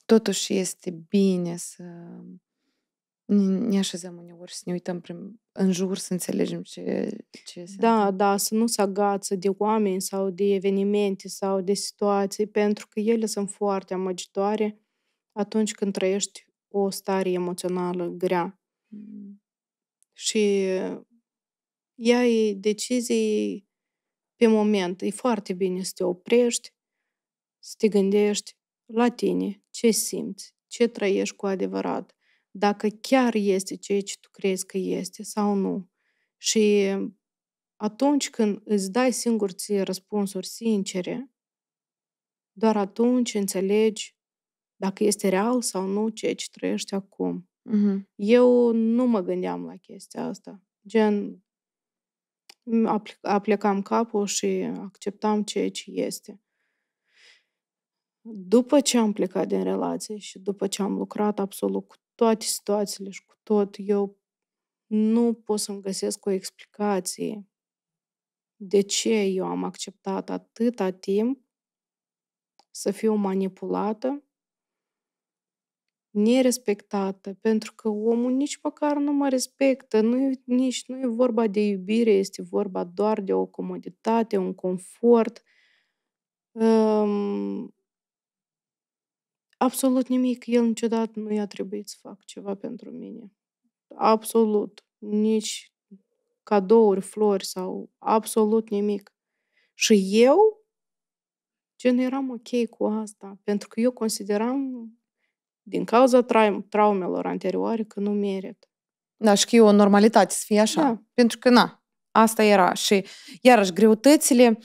totuși este bine să ne așezăm uneori să ne uităm prin, în jur, să înțelegem ce, ce se Da, întâmplă. da, să nu se agață de oameni sau de evenimente sau de situații, pentru că ele sunt foarte amăgitoare atunci când trăiești o stare emoțională grea. Mm. Și Iai decizii pe moment. E foarte bine să te oprești, să te gândești la tine, ce simți, ce trăiești cu adevărat, dacă chiar este ceea ce tu crezi că este sau nu. Și atunci când îți dai singur ție răspunsuri sincere, doar atunci înțelegi dacă este real sau nu ceea ce trăiești acum. Uh-huh. Eu nu mă gândeam la chestia asta. Gen, aplecam capul și acceptam ceea ce este. După ce am plecat din relație și după ce am lucrat absolut cu toate situațiile și cu tot, eu nu pot să-mi găsesc o explicație de ce eu am acceptat atâta timp să fiu manipulată nerespectată, pentru că omul nici măcar nu mă respectă, nu, nici nu e vorba de iubire, este vorba doar de o comoditate, un confort, um, absolut nimic. El niciodată nu i-a trebuit să fac ceva pentru mine. Absolut. Nici cadouri, flori sau absolut nimic. Și eu, gen, eram ok cu asta, pentru că eu consideram din cauza tra- traumelor anterioare că nu merit. Da, și că e o normalitate să fie așa. Da. Pentru că, na, asta era. Și, iarăși, greutățile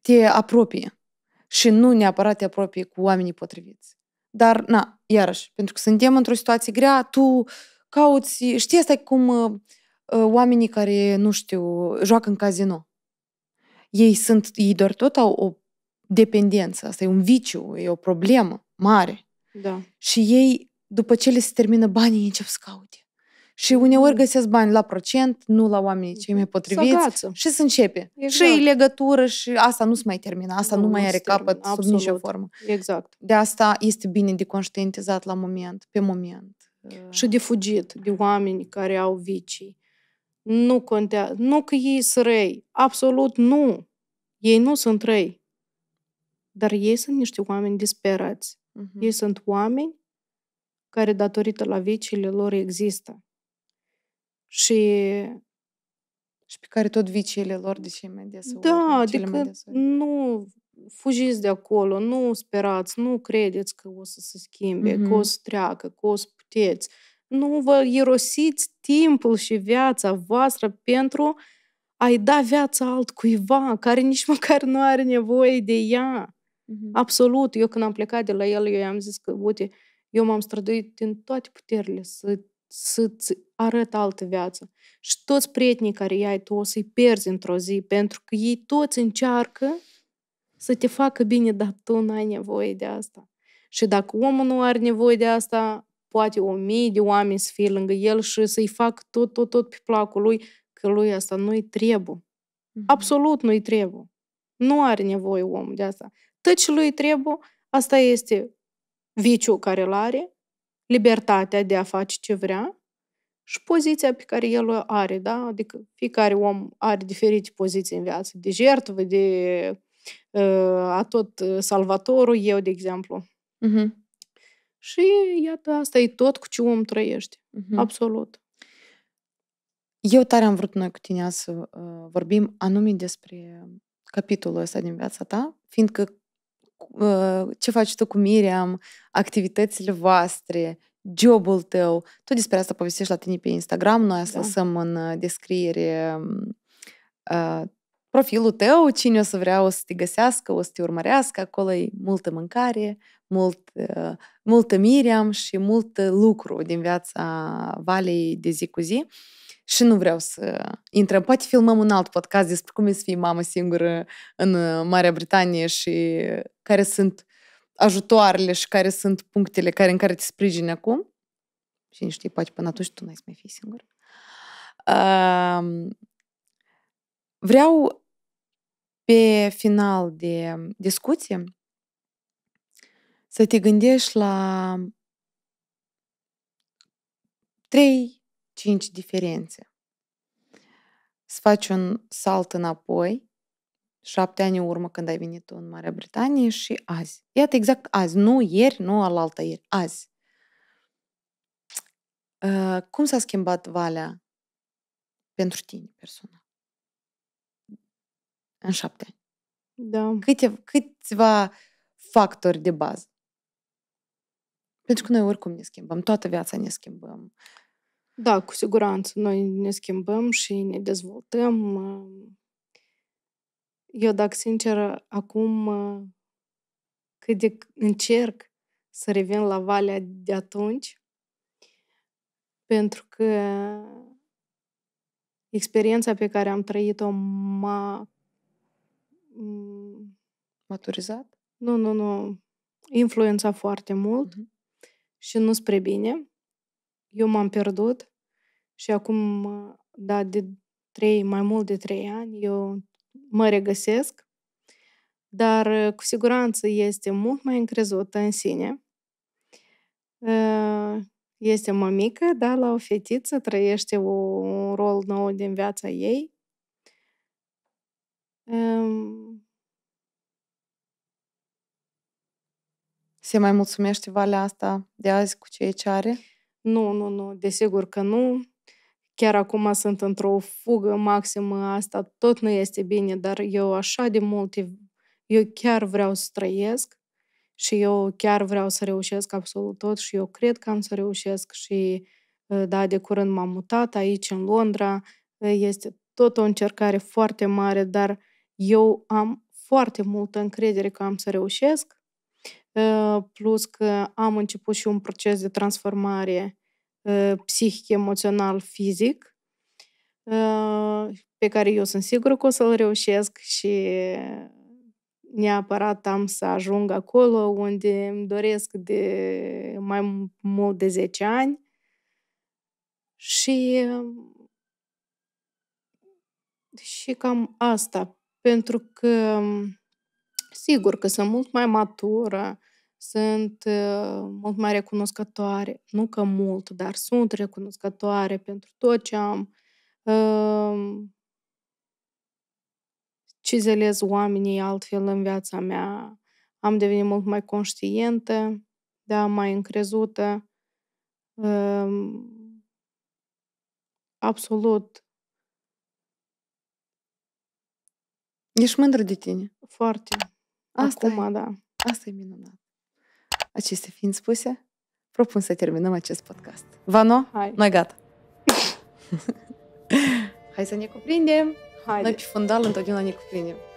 te apropie și nu neapărat te apropie cu oamenii potriviți. Dar, na, iarăși, pentru că suntem într-o situație grea, tu cauți, știi, asta e cum uh, uh oamenii care, nu știu, joacă în casino. Ei sunt, ei doar tot au o dependență, asta e un viciu, e o problemă mare. Da. Și ei, după ce le se termină banii, ei încep să caute. Și uneori mm. găsesc bani la procent, nu la oamenii cei mm-hmm. mai potriviți. Și se începe. Exact. Și legătură și asta nu se mai termină, asta nu, nu mai are capăt Absolut. sub nicio formă. Exact. De asta este bine de conștientizat la moment, pe moment. Uh, și de fugit de oameni care au vicii. Nu contează. Nu că ei sunt răi. Absolut nu. Ei nu sunt răi. Dar ei sunt niște oameni disperați Uh-huh. Ei sunt oameni care, datorită la viciile lor, există. Și... Și pe care tot viciile lor, de ce mai des Da, adică nu fugiți de acolo, nu sperați, nu credeți că o să se schimbe, uh-huh. că mm-hmm. o să treacă, că o să puteți. Nu vă irosiți timpul și viața voastră pentru a-i da viața altcuiva care nici măcar nu are nevoie de ea. Mm-hmm. Absolut. Eu când am plecat de la el, eu i-am zis că, uite, eu m-am străduit din toate puterile să, să-ți arăt altă viață. Și toți prietenii care i-ai tu o să-i pierzi într-o zi, pentru că ei toți încearcă să te facă bine, dar tu n-ai nevoie de asta. Și dacă omul nu are nevoie de asta, poate o mie de oameni să fie lângă el și să-i fac tot, tot, tot pe placul lui, că lui asta nu-i trebuie. Absolut nu-i trebuie. Nu are nevoie omul de asta tot ce lui trebuie, asta este viciul care îl are, libertatea de a face ce vrea și poziția pe care el o are, da? Adică fiecare om are diferite poziții în viață, de jertvă, de uh, a tot uh, salvatorul, eu, de exemplu. Uh-huh. Și iată, asta e tot cu ce om trăiește. Uh-huh. Absolut. Eu tare am vrut noi cu tine să uh, vorbim anume despre capitolul ăsta din viața ta, fiindcă ce faci tu cu Miriam, activitățile voastre, jobul tău. Tu despre asta povestești la tine pe Instagram, noi să da. lăsăm în descriere uh, profilul tău, cine o să vrea o să te găsească, o să te urmărească, acolo e multă mâncare, mult, uh, multă Miriam și mult lucru din viața Valei de zi cu zi și nu vreau să intrăm. Poate filmăm un alt podcast despre cum e să fii mamă singură în uh, Marea Britanie și care sunt ajutoarele și care sunt punctele care, în care te sprijini acum. Și nu știi, poate până atunci tu n-ai să mai fii singur. Uh, vreau pe final de discuție să te gândești la trei cinci diferențe. Să faci un salt înapoi, șapte ani în urmă când ai venit în Marea Britanie și azi. Iată exact azi, nu ieri, nu alaltă ieri, azi. Uh, cum s-a schimbat Valea pentru tine persoană, În șapte ani. Da. Câte, câțiva factori de bază. Pentru că noi oricum ne schimbăm, toată viața ne schimbăm. Da, cu siguranță. Noi ne schimbăm și ne dezvoltăm. Eu, dacă sincer, acum cât de încerc să revin la valea de atunci, pentru că experiența pe care am trăit-o m-a... Maturizat? Nu, nu, nu. Influența foarte mult uh-huh. și nu spre bine eu m-am pierdut și acum, da, de trei, mai mult de trei ani, eu mă regăsesc, dar uh, cu siguranță este mult mai încrezută în sine. Uh, este mămică, da, la o fetiță, trăiește un rol nou din viața ei. Um, Se mai mulțumește Valea asta de azi cu ceea ce are? Nu, nu, nu, desigur că nu. Chiar acum sunt într-o fugă maximă, asta tot nu este bine, dar eu așa de mult. eu chiar vreau să trăiesc și eu chiar vreau să reușesc absolut tot și eu cred că am să reușesc și ă, da, de curând m-am mutat aici în Londra, ă, este tot o încercare foarte mare, dar eu am foarte multă încredere că am să reușesc plus că am început și un proces de transformare psihic, emoțional, fizic, pe care eu sunt sigur că o să-l reușesc și neapărat am să ajung acolo unde îmi doresc de mai mult de 10 ani. Și, și cam asta, pentru că sigur că sunt mult mai matură, sunt uh, mult mai recunoscătoare, nu că mult, dar sunt recunoscătoare pentru tot ce am, uh, cizelez oamenii altfel în viața mea, am devenit mult mai conștientă, da, mai încrezută, uh, absolut. Ești mândră de tine? Foarte. Asta Acum, e. da. Asta e minunat. Aceste fiind spuse, propun să terminăm acest podcast. Vano, Hai. noi gata. Hai să ne cuprindem. Haide. Noi pe fundal întotdeauna ne cuprindem.